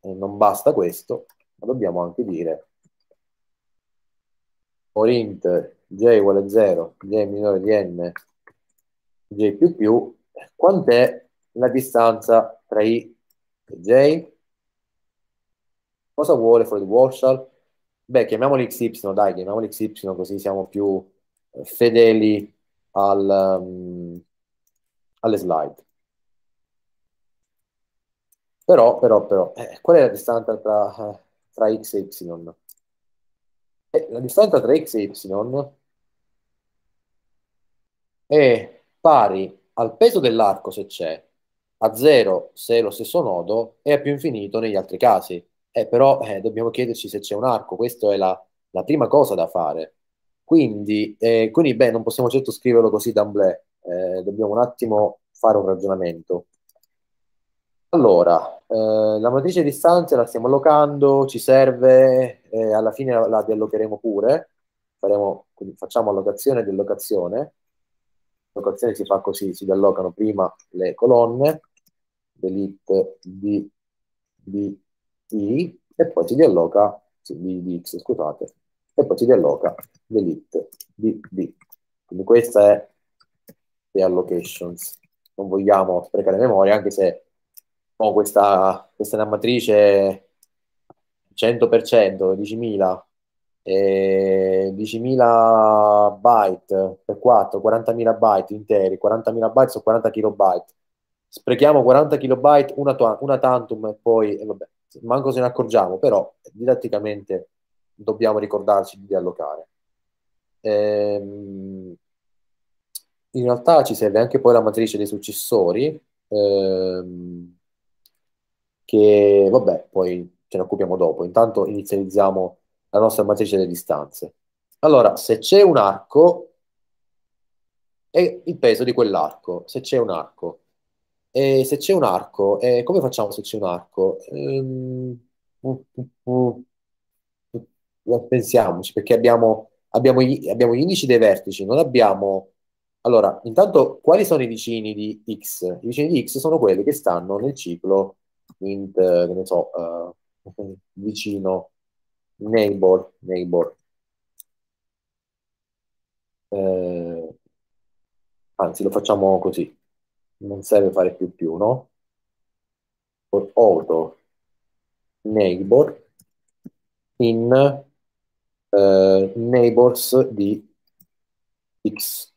Speaker 1: eh, non basta questo, ma dobbiamo anche dire for int j uguale 0, j minore di n, j più più, quant'è la distanza tra i e j? Cosa vuole Freud Warshall? Beh, chiamiamolo xy, dai, chiamiamolo xy così siamo più eh, fedeli al, um, alle slide. Però, però, però, eh, qual è la distanza tra, tra x e y? Eh, la distanza tra x e y è pari al peso dell'arco se c'è, a 0 se è lo stesso nodo e a più infinito negli altri casi. Eh, però eh, dobbiamo chiederci se c'è un arco, questa è la, la prima cosa da fare. Quindi, eh, quindi beh, non possiamo certo scriverlo così d'amblè, eh, dobbiamo un attimo fare un ragionamento. Allora, eh, la matrice di stanze la stiamo allocando, ci serve, eh, alla fine la, la dialogheremo pure, Faremo, facciamo allocazione e diallocazione, allocazione si fa così, si diallocano prima le colonne, delete di, di i, e poi si dialloca di, di x, scusate, e poi ti dealloca delete di D. Quindi questa è le allocations. Non vogliamo sprecare memoria, anche se ho questa, questa è una matrice 100%, 10.000, eh, 10.000 byte per 4, 40.000 byte interi, 40.000 byte su 40 kilobyte. Sprechiamo 40 kilobyte, una, una tantum e poi, vabbè, manco se ne accorgiamo, però didatticamente dobbiamo ricordarci di allocare. Ehm, in realtà ci serve anche poi la matrice dei successori, ehm, che vabbè, poi ce ne occupiamo dopo. Intanto inizializziamo la nostra matrice delle distanze. Allora, se c'è un arco, è il peso di quell'arco, se c'è un arco. E se c'è un arco, eh, come facciamo se c'è un arco? Ehm, uh, uh, uh pensiamoci, perché abbiamo, abbiamo, gli, abbiamo, gli, indici dei vertici, non abbiamo... Allora, intanto, quali sono i vicini di X? I vicini di X sono quelli che stanno nel ciclo int, che ne so, uh, vicino, neighbor, neighbor. Eh, anzi, lo facciamo così. Non serve fare più più, no? Auto neighbor in eh, neighbors di x.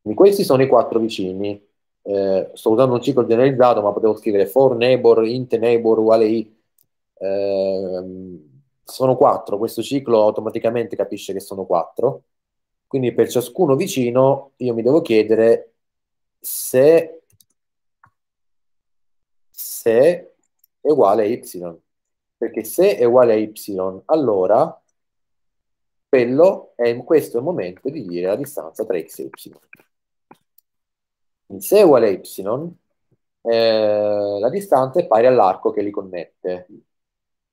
Speaker 1: Quindi questi sono i quattro vicini. Eh, sto usando un ciclo generalizzato, ma potevo scrivere for neighbor, int neighbor uguale i. Eh, sono quattro, questo ciclo automaticamente capisce che sono quattro. Quindi per ciascuno vicino io mi devo chiedere se, se è uguale a y. Perché se è uguale a y, allora quello è in questo momento di dire la distanza tra x e y. In se uguale a y, eh, la distanza è pari all'arco che li connette.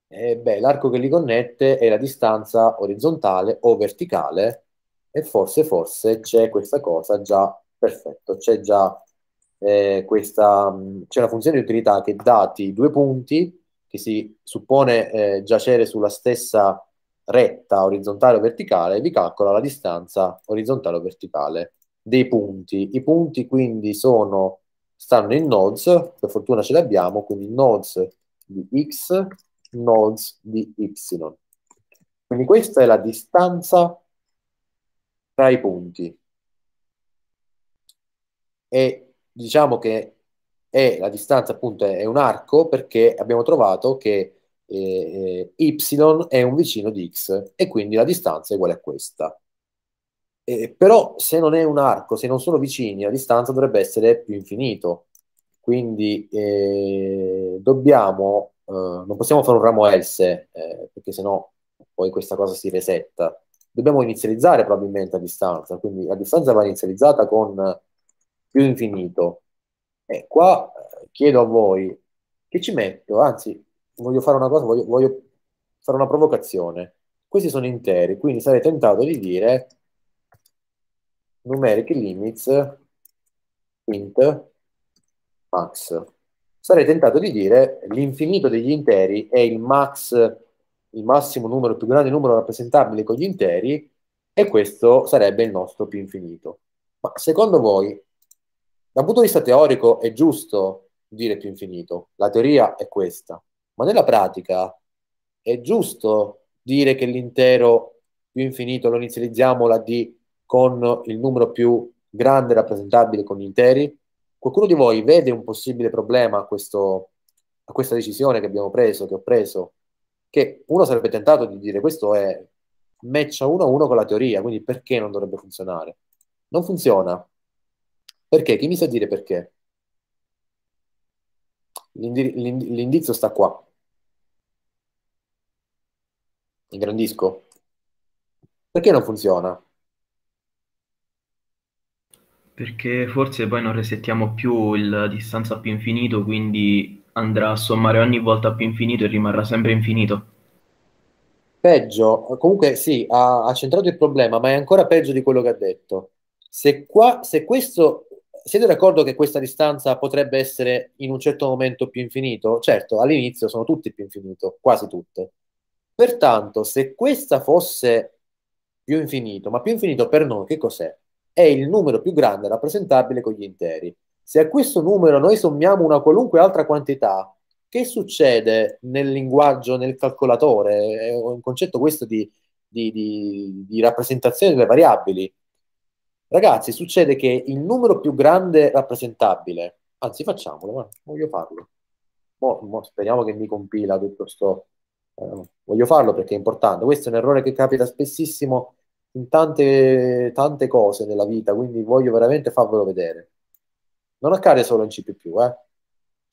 Speaker 1: Eh, beh, l'arco che li connette è la distanza orizzontale o verticale e forse, forse c'è questa cosa già perfetto, c'è già eh, questa, mm, c'è una funzione di utilità che dati due punti che si suppone eh, giacere sulla stessa retta orizzontale o verticale, vi calcola la distanza orizzontale o verticale dei punti. I punti quindi sono, stanno in nodes, per fortuna ce li abbiamo, quindi nodes di x, nodes di y. Quindi questa è la distanza tra i punti. E diciamo che è la distanza appunto è un arco perché abbiamo trovato che eh, eh, y è un vicino di x e quindi la distanza è uguale a questa. Eh, però se non è un arco, se non sono vicini, la distanza dovrebbe essere più infinito. Quindi eh, dobbiamo, eh, non possiamo fare un ramo S, eh, perché sennò poi questa cosa si resetta. Dobbiamo inizializzare probabilmente a distanza, quindi la distanza va inizializzata con più infinito. E qua eh, chiedo a voi che ci metto, anzi voglio fare una cosa, voglio, voglio fare una provocazione. Questi sono interi, quindi sarei tentato di dire numeric limits int max. Sarei tentato di dire l'infinito degli interi è il max, il massimo numero, il più grande numero rappresentabile con gli interi, e questo sarebbe il nostro più infinito. Ma secondo voi, dal punto di vista teorico, è giusto dire più infinito? La teoria è questa ma nella pratica è giusto dire che l'intero più infinito lo inizializziamo la D con il numero più grande rappresentabile con gli interi? Qualcuno di voi vede un possibile problema a, questo, a questa decisione che abbiamo preso, che ho preso? Che uno sarebbe tentato di dire questo è matcha uno a uno con la teoria, quindi perché non dovrebbe funzionare? Non funziona. Perché? Chi mi sa dire perché? L'indir- l'ind- l'indizio sta qua. Ingrandisco. Perché non funziona? Perché forse poi non resettiamo più il distanza più infinito, quindi andrà a sommare ogni volta più infinito e rimarrà sempre infinito. Peggio, comunque sì, ha, ha centrato il problema, ma è ancora peggio di quello che ha detto. Se, qua, se questo siete d'accordo che questa distanza potrebbe essere in un certo momento più infinito? Certo, all'inizio sono tutti più infinito, quasi tutte. Pertanto, se questa fosse più infinito, ma più infinito per noi che cos'è? È il numero più grande rappresentabile con gli interi. Se a questo numero noi sommiamo una qualunque altra quantità, che succede nel linguaggio, nel calcolatore? È un concetto questo di, di, di, di rappresentazione delle variabili Ragazzi, succede che il numero più grande rappresentabile, anzi facciamolo, voglio farlo. Mo, mo speriamo che mi compila tutto sto... Eh, voglio farlo perché è importante. Questo è un errore che capita spessissimo in tante, tante cose nella vita, quindi voglio veramente farvelo vedere. Non accade solo in C++, eh.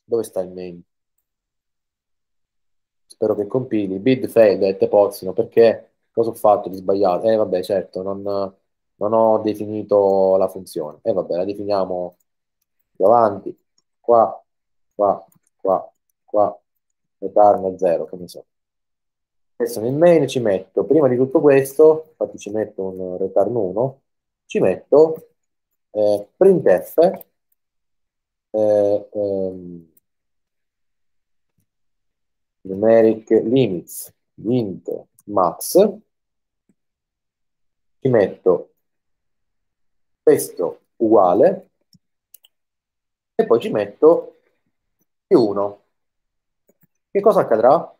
Speaker 1: Dove sta il main? Spero che compili. Bid failed at Pozzino, perché cosa ho fatto di sbagliato? Eh vabbè, certo, non non ho definito la funzione. E eh, vabbè, la definiamo più avanti, qua, qua, qua, qua, return 0, che ne so. Adesso nel main ci metto, prima di tutto questo, infatti ci metto un return 1, ci metto eh, printf, eh, ehm, numeric limits, int max, ci metto questo uguale e poi ci metto più 1. Che cosa accadrà?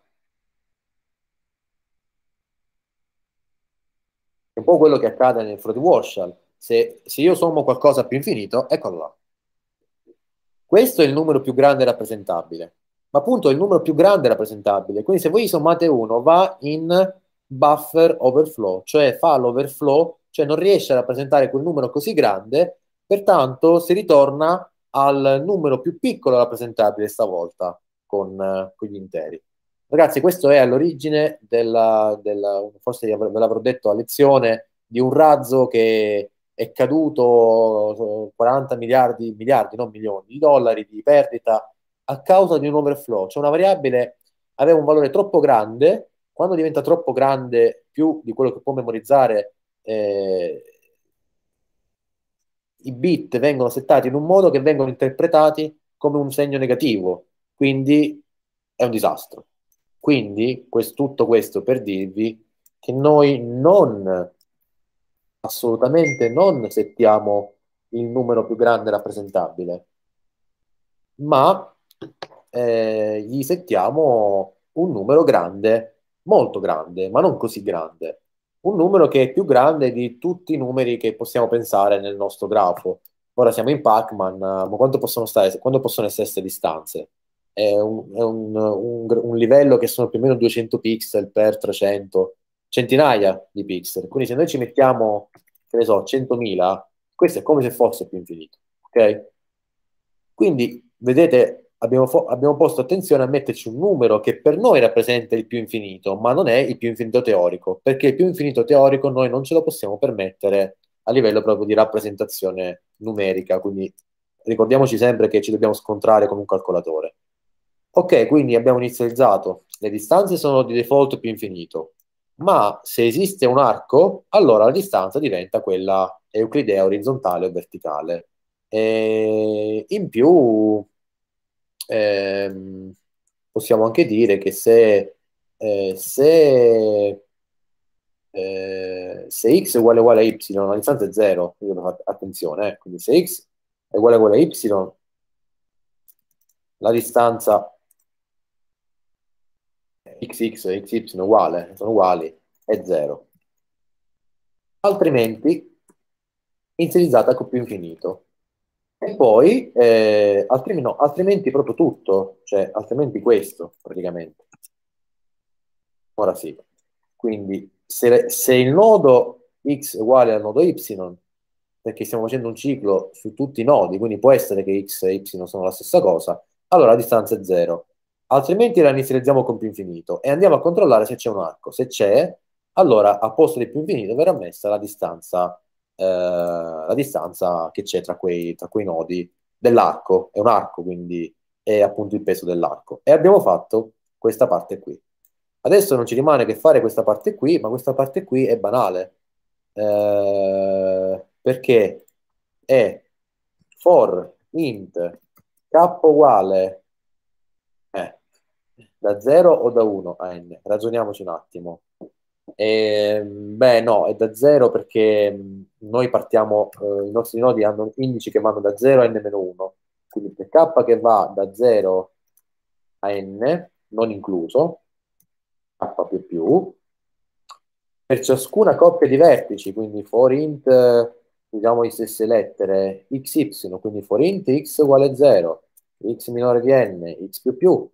Speaker 1: È un po' quello che accade nel Fred Warshall. Se, se io sommo qualcosa più infinito, eccolo là. Questo è il numero più grande rappresentabile. Ma appunto è il numero più grande rappresentabile. Quindi se voi sommate 1 va in buffer overflow, cioè fa l'overflow cioè non riesce a rappresentare quel numero così grande, pertanto si ritorna al numero più piccolo rappresentabile stavolta con, eh, con gli interi. Ragazzi, questo è all'origine della, della forse ve l'avrò detto a lezione, di un razzo che è caduto 40 eh, miliardi, miliardi, non milioni di dollari di perdita a causa di un overflow, cioè una variabile aveva un valore troppo grande, quando diventa troppo grande più di quello che può memorizzare eh, i bit vengono settati in un modo che vengono interpretati come un segno negativo, quindi è un disastro. Quindi questo, tutto questo per dirvi che noi non, assolutamente non settiamo il numero più grande rappresentabile, ma eh, gli settiamo un numero grande, molto grande, ma non così grande un numero che è più grande di tutti i numeri che possiamo pensare nel nostro grafo. Ora siamo in Pac-Man, eh, ma quanto possono, stare, quando possono essere queste distanze? È, un, è un, un, un, livello che sono più o meno 200 pixel per 300, centinaia di pixel. Quindi se noi ci mettiamo, che ne so, 100.000, questo è come se fosse più infinito, ok? Quindi, vedete, abbiamo, fo- abbiamo, posto attenzione a metterci un numero che per noi rappresenta il più infinito, ma non è il più infinito teorico, perché il più infinito teorico noi non ce lo possiamo permettere a livello proprio di rappresentazione numerica, quindi ricordiamoci sempre che ci dobbiamo scontrare con un calcolatore. Ok, quindi abbiamo inizializzato, le distanze sono di default più infinito, ma se esiste un arco, allora la distanza diventa quella euclidea orizzontale o verticale. E in più eh, possiamo anche dire che se, eh, se, eh, se x è uguale, uguale a y, la distanza è 0, attenzione, eh. quindi se x è uguale, uguale a y, la distanza xx e xy uguale, sono uguali, è 0. Altrimenti, inizializzata con più infinito. E poi, eh, altrimenti, no, altrimenti proprio tutto, cioè altrimenti questo praticamente. Ora sì. Quindi se, se il nodo x è uguale al nodo y, perché stiamo facendo un ciclo su tutti i nodi, quindi può essere che x e y sono la stessa cosa, allora la distanza è 0. Altrimenti la inizializziamo con più infinito e andiamo a controllare se c'è un arco. Se c'è, allora a posto di più infinito verrà messa la distanza eh, la distanza che c'è tra quei, tra quei nodi dell'arco, è un arco quindi è appunto il peso dell'arco. E abbiamo fatto questa parte qui. Adesso non ci rimane che fare questa parte qui, ma questa parte qui è banale, eh, perché è for int k uguale eh, da 0 o da 1 a n. Ragioniamoci un attimo. Eh, beh, no, è da 0 perché noi partiamo, eh, i nostri nodi hanno indici che vanno da 0 a n-1, quindi per k che va da 0 a n, non incluso, k più più, per ciascuna coppia di vertici, quindi for int, usiamo le stesse lettere, xy, quindi for int x uguale 0, x minore di n, x più più,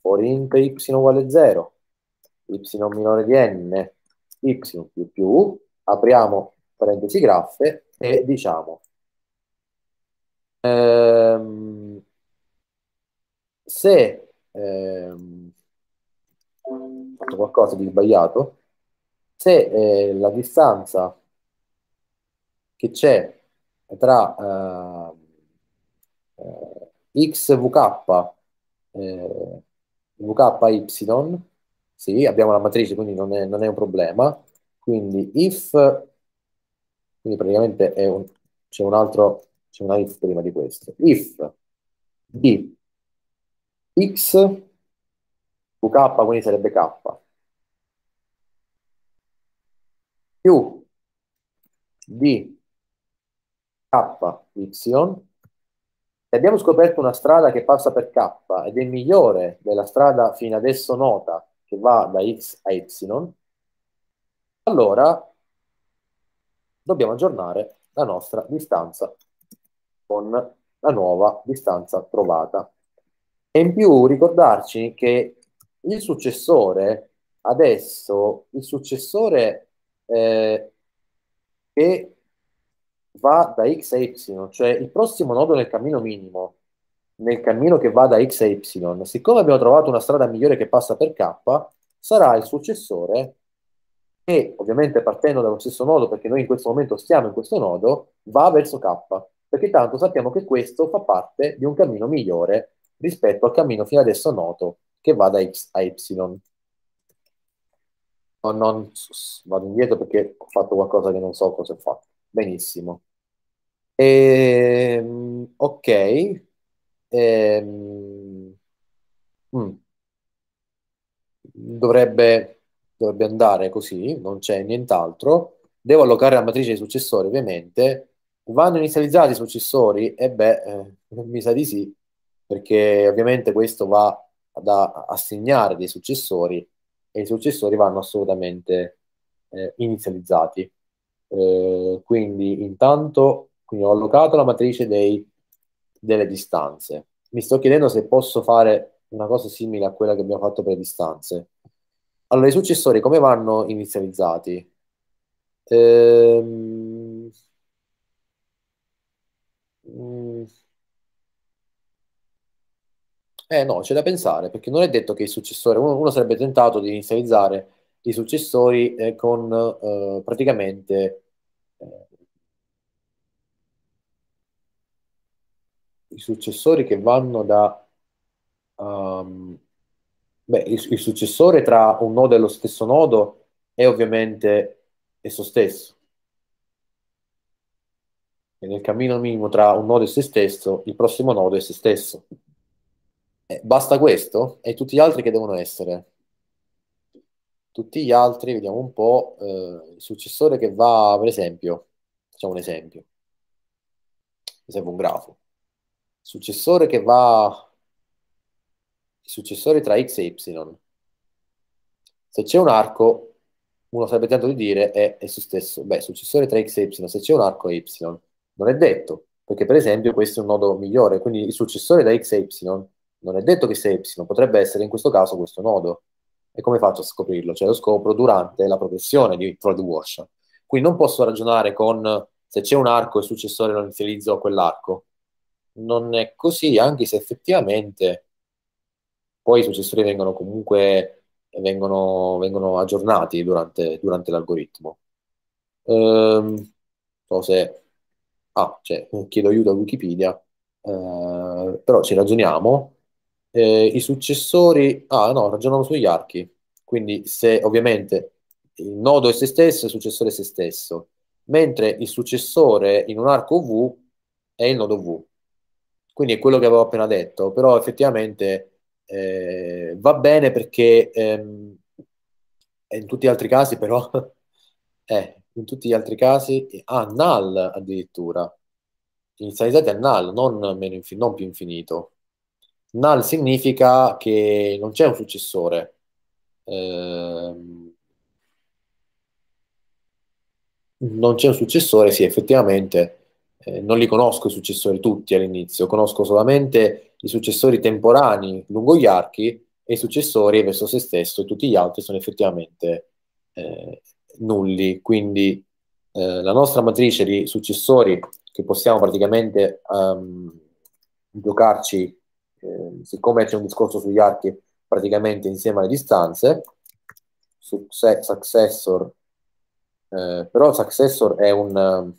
Speaker 1: for int y uguale 0, y minore di n, y più più, apriamo parentesi graffe e diciamo ehm, se ehm, fatto qualcosa di sbagliato, se eh, la distanza che c'è tra eh, eh, xvk eh, y sì, abbiamo la matrice, quindi non è, non è un problema. Quindi if, quindi praticamente c'è un, un altro, c'è una if prima di questo. If di x qk, quindi sarebbe k, più di KY e abbiamo scoperto una strada che passa per K ed è migliore della strada fino adesso nota che va da x a y, allora dobbiamo aggiornare la nostra distanza con la nuova distanza trovata. E in più ricordarci che il successore, adesso, il successore eh, che va da x a y, cioè il prossimo nodo nel cammino minimo, nel cammino che va da x a y, siccome abbiamo trovato una strada migliore che passa per k, sarà il successore che ovviamente partendo dallo stesso nodo, perché noi in questo momento stiamo in questo nodo, va verso k, perché tanto sappiamo che questo fa parte di un cammino migliore rispetto al cammino fino adesso noto, che va da x a y. No, non, vado indietro perché ho fatto qualcosa che non so cosa ho fatto. Benissimo. E, ehm, ok, Ehm, mm, dovrebbe, dovrebbe andare così, non c'è nient'altro. Devo allocare la matrice dei successori, ovviamente. Vanno inizializzati i successori? E eh beh, eh, mi sa di sì, perché ovviamente questo va ad assegnare dei successori e i successori vanno assolutamente eh, inizializzati. Eh, quindi intanto quindi ho allocato la matrice dei delle distanze. Mi sto chiedendo se posso fare una cosa simile a quella che abbiamo fatto per le distanze. Allora, i successori come vanno inizializzati? Ehm... Mm. Eh no, c'è da pensare, perché non è detto che il successore, uno, uno sarebbe tentato di inizializzare i successori eh, con eh, praticamente i successori che vanno da... Um, beh, il, il, successore tra un nodo e lo stesso nodo è ovviamente esso stesso. E nel cammino minimo tra un nodo e se stesso, il prossimo nodo è se stesso. E basta questo e tutti gli altri che devono essere? Tutti gli altri, vediamo un po', eh, il successore che va, per esempio, facciamo un esempio, mi serve un grafo successore che va i tra x e y se c'è un arco uno sarebbe tentato di dire è esso stesso beh successore tra x e y se c'è un arco è y non è detto perché per esempio questo è un nodo migliore quindi il successore da x e y non è detto che sia y potrebbe essere in questo caso questo nodo e come faccio a scoprirlo? cioè lo scopro durante la progressione di Freud Wash quindi non posso ragionare con se c'è un arco e il successore lo inizializzo a quell'arco non è così, anche se effettivamente poi i successori vengono comunque vengono, vengono aggiornati durante, durante l'algoritmo. Ehm, so se... Ah, cioè, chiedo aiuto a Wikipedia, ehm, però ci ragioniamo. Eh, i successori, ah no, ragionano sugli archi, quindi se ovviamente il nodo è se stesso, il successore è se stesso, mentre il successore in un arco V è il nodo V. Quindi è quello che avevo appena detto, però effettivamente eh, va bene perché ehm, in tutti gli altri casi però, eh, in tutti gli altri casi, ah, null addirittura, inizializzati a null, non, meno infin- non più infinito. Null significa che non c'è un successore. Eh, non c'è un successore, sì, effettivamente eh, non li conosco i successori tutti all'inizio, conosco solamente i successori temporanei lungo gli archi e i successori verso se stesso e tutti gli altri sono effettivamente eh, nulli. Quindi eh, la nostra matrice di successori che possiamo praticamente um, giocarci, ehm, siccome c'è un discorso sugli archi praticamente insieme alle distanze, successor, eh, però successor è un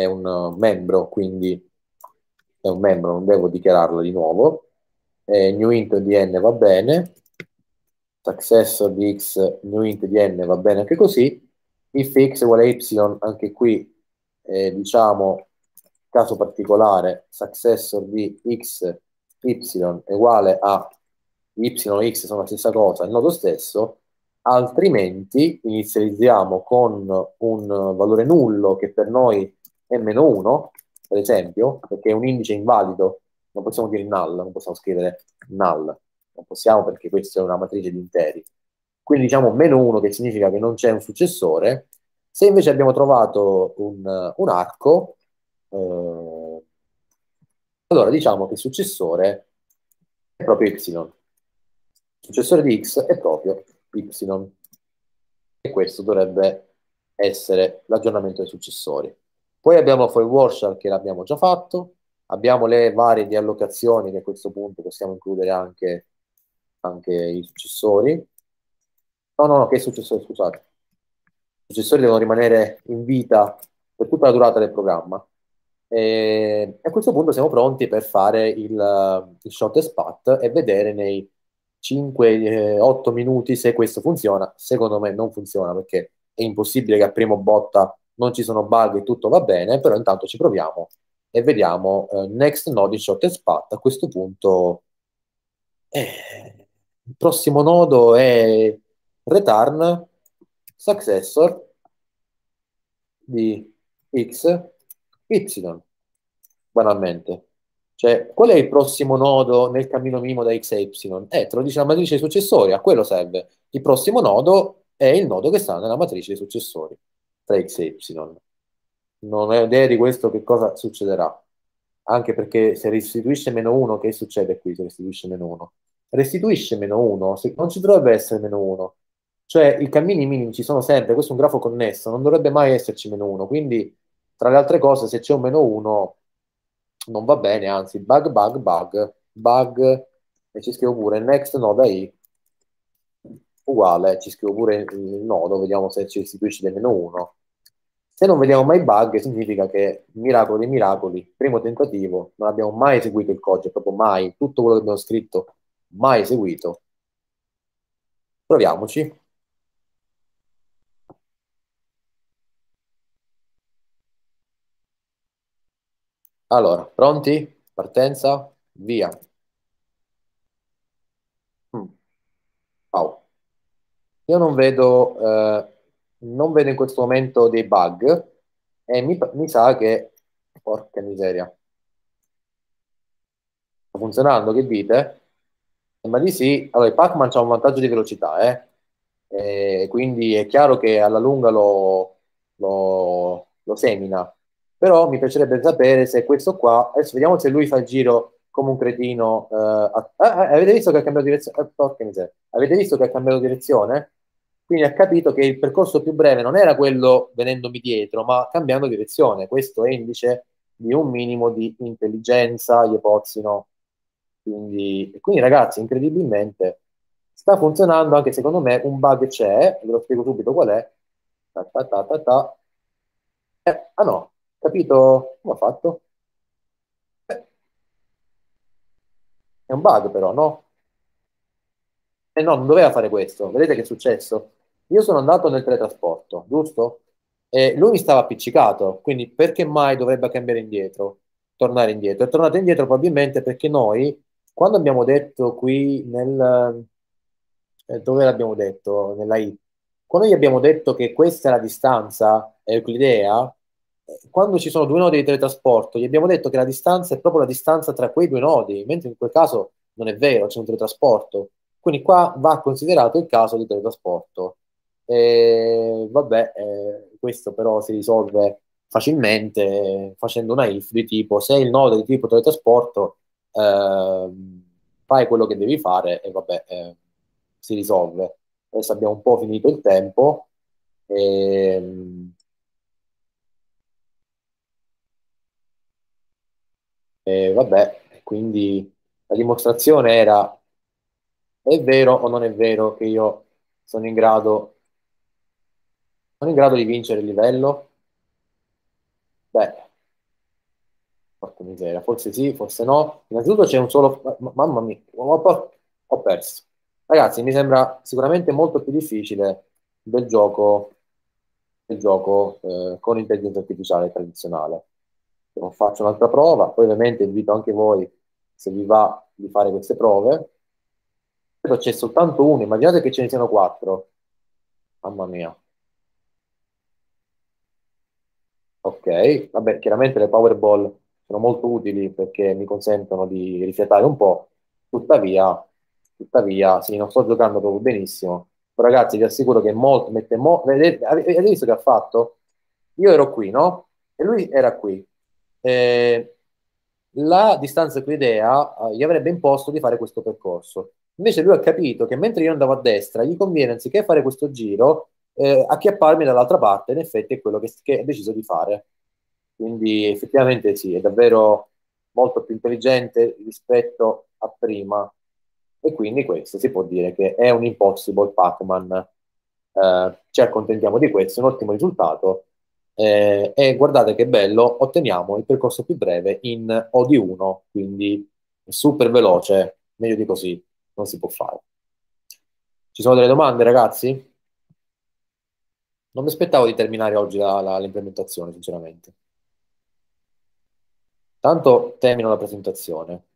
Speaker 1: è un uh, membro, quindi è un membro, non devo dichiararlo di nuovo. Eh, new int di n va bene, successor di x, new int di n va bene anche così, if x uguale a y, anche qui eh, diciamo caso particolare, successor di x, y è uguale a y e x sono la stessa cosa, il nodo stesso, altrimenti inizializziamo con un valore nullo che per noi è è meno 1, per esempio, perché è un indice invalido, non possiamo dire null, non possiamo scrivere null, non possiamo perché questa è una matrice di interi. Quindi diciamo meno 1 che significa che non c'è un successore, se invece abbiamo trovato un, un arco, eh, allora diciamo che il successore è proprio y. Il successore di x è proprio y. E questo dovrebbe essere l'aggiornamento dei successori. Poi abbiamo la foil che l'abbiamo già fatto, abbiamo le varie diallocazioni che a questo punto possiamo includere anche, anche i successori. No, no, no, che successori, scusate. I successori devono rimanere in vita per tutta la durata del programma. E a questo punto siamo pronti per fare il, il shot e spat e vedere nei 5-8 eh, minuti se questo funziona. Secondo me non funziona perché è impossibile che a primo botta non ci sono bug e tutto va bene, però intanto ci proviamo e vediamo eh, next node in short e A questo punto eh, il prossimo nodo è return successor di x, y, banalmente. Cioè, qual è il prossimo nodo nel cammino minimo da x a y? Eh, te lo dice la matrice dei successori, a quello serve. Il prossimo nodo è il nodo che sta nella matrice dei successori tra X e Y. Non ho idea di questo che cosa succederà, anche perché se restituisce meno 1, che succede qui se restituisce meno 1? Restituisce meno 1, non ci dovrebbe essere meno 1, cioè i cammini minimi ci sono sempre, questo è un grafo connesso, non dovrebbe mai esserci meno 1, quindi tra le altre cose se c'è un meno 1 non va bene, anzi bug bug bug bug e ci scrivo pure next noda i uguale, ci scrivo pure il nodo, vediamo se ci restituisce del meno 1. Se non vediamo mai bug, significa che, miracolo dei miracoli, primo tentativo, non abbiamo mai eseguito il codice, proprio mai, tutto quello che abbiamo scritto, mai eseguito. Proviamoci. Allora, pronti? Partenza? Via. Wow. Mm. Io non vedo, eh, non vedo in questo momento dei bug e mi, mi sa che, porca miseria, sta funzionando, che dite? Ma di sì, allora il Pac-Man ha un vantaggio di velocità, eh? E quindi è chiaro che alla lunga lo, lo, lo, semina. Però mi piacerebbe sapere se questo qua, adesso vediamo se lui fa il giro come un cretino. Eh, a, ah, avete visto che ha cambiato direzione? Eh, porca miseria. Avete visto che ha cambiato direzione? Quindi ha capito che il percorso più breve non era quello venendomi dietro, ma cambiando direzione. Questo è indice di un minimo di intelligenza, gli pozzino. Quindi, quindi ragazzi, incredibilmente sta funzionando anche secondo me un bug c'è, ve lo spiego subito qual è. Ta ta ta ta eh, ah no, capito come ha fatto? Eh. È un bug però, no? e eh, no, non doveva fare questo. Vedete che è successo? Io sono andato nel teletrasporto, giusto? E lui mi stava appiccicato, quindi perché mai dovrebbe cambiare indietro, tornare indietro? È tornato indietro probabilmente perché noi, quando abbiamo detto qui nel... Eh, dove l'abbiamo detto? Nella I. Quando gli abbiamo detto che questa è la distanza euclidea, quando ci sono due nodi di teletrasporto, gli abbiamo detto che la distanza è proprio la distanza tra quei due nodi, mentre in quel caso non è vero, c'è un teletrasporto quindi qua va considerato il caso di teletrasporto. E, vabbè, eh, questo però si risolve facilmente facendo una if di tipo se il nodo è di tipo teletrasporto eh, fai quello che devi fare e vabbè eh, si risolve adesso abbiamo un po' finito il tempo e, ehm, e vabbè quindi la dimostrazione era è vero o non è vero che io sono in grado sono in grado di vincere il livello? Beh, porca miseria, forse sì, forse no. Innanzitutto c'è un solo... Mamma mia, ho perso. Ragazzi, mi sembra sicuramente molto più difficile del gioco, del gioco eh, con intelligenza artificiale tradizionale. Faccio un'altra prova, poi ovviamente invito anche voi, se vi va, di fare queste prove c'è soltanto uno, immaginate che ce ne siano quattro. Mamma mia. Ok, vabbè, chiaramente le Powerball sono molto utili perché mi consentono di rifiatare un po', tuttavia, tuttavia, sì, non sto giocando proprio benissimo, però ragazzi vi assicuro che molto mette... Mo- vedete, avete visto che ha fatto? Io ero qui, no? E lui era qui. Eh, la distanza equidea eh, gli avrebbe imposto di fare questo percorso. Invece lui ha capito che mentre io andavo a destra, gli conviene anziché fare questo giro, eh, acchiapparmi dall'altra parte. In effetti è quello che, che ha deciso di fare. Quindi effettivamente sì, è davvero molto più intelligente rispetto a prima. E quindi questo si può dire che è un impossible Pac-Man. Eh, ci accontentiamo di questo, è un ottimo risultato. Eh, e guardate che bello, otteniamo il percorso più breve in OD1, quindi super veloce, meglio di così non si può fare. Ci sono delle domande, ragazzi? Non mi aspettavo di terminare oggi la, la, l'implementazione, sinceramente. Tanto termino la presentazione.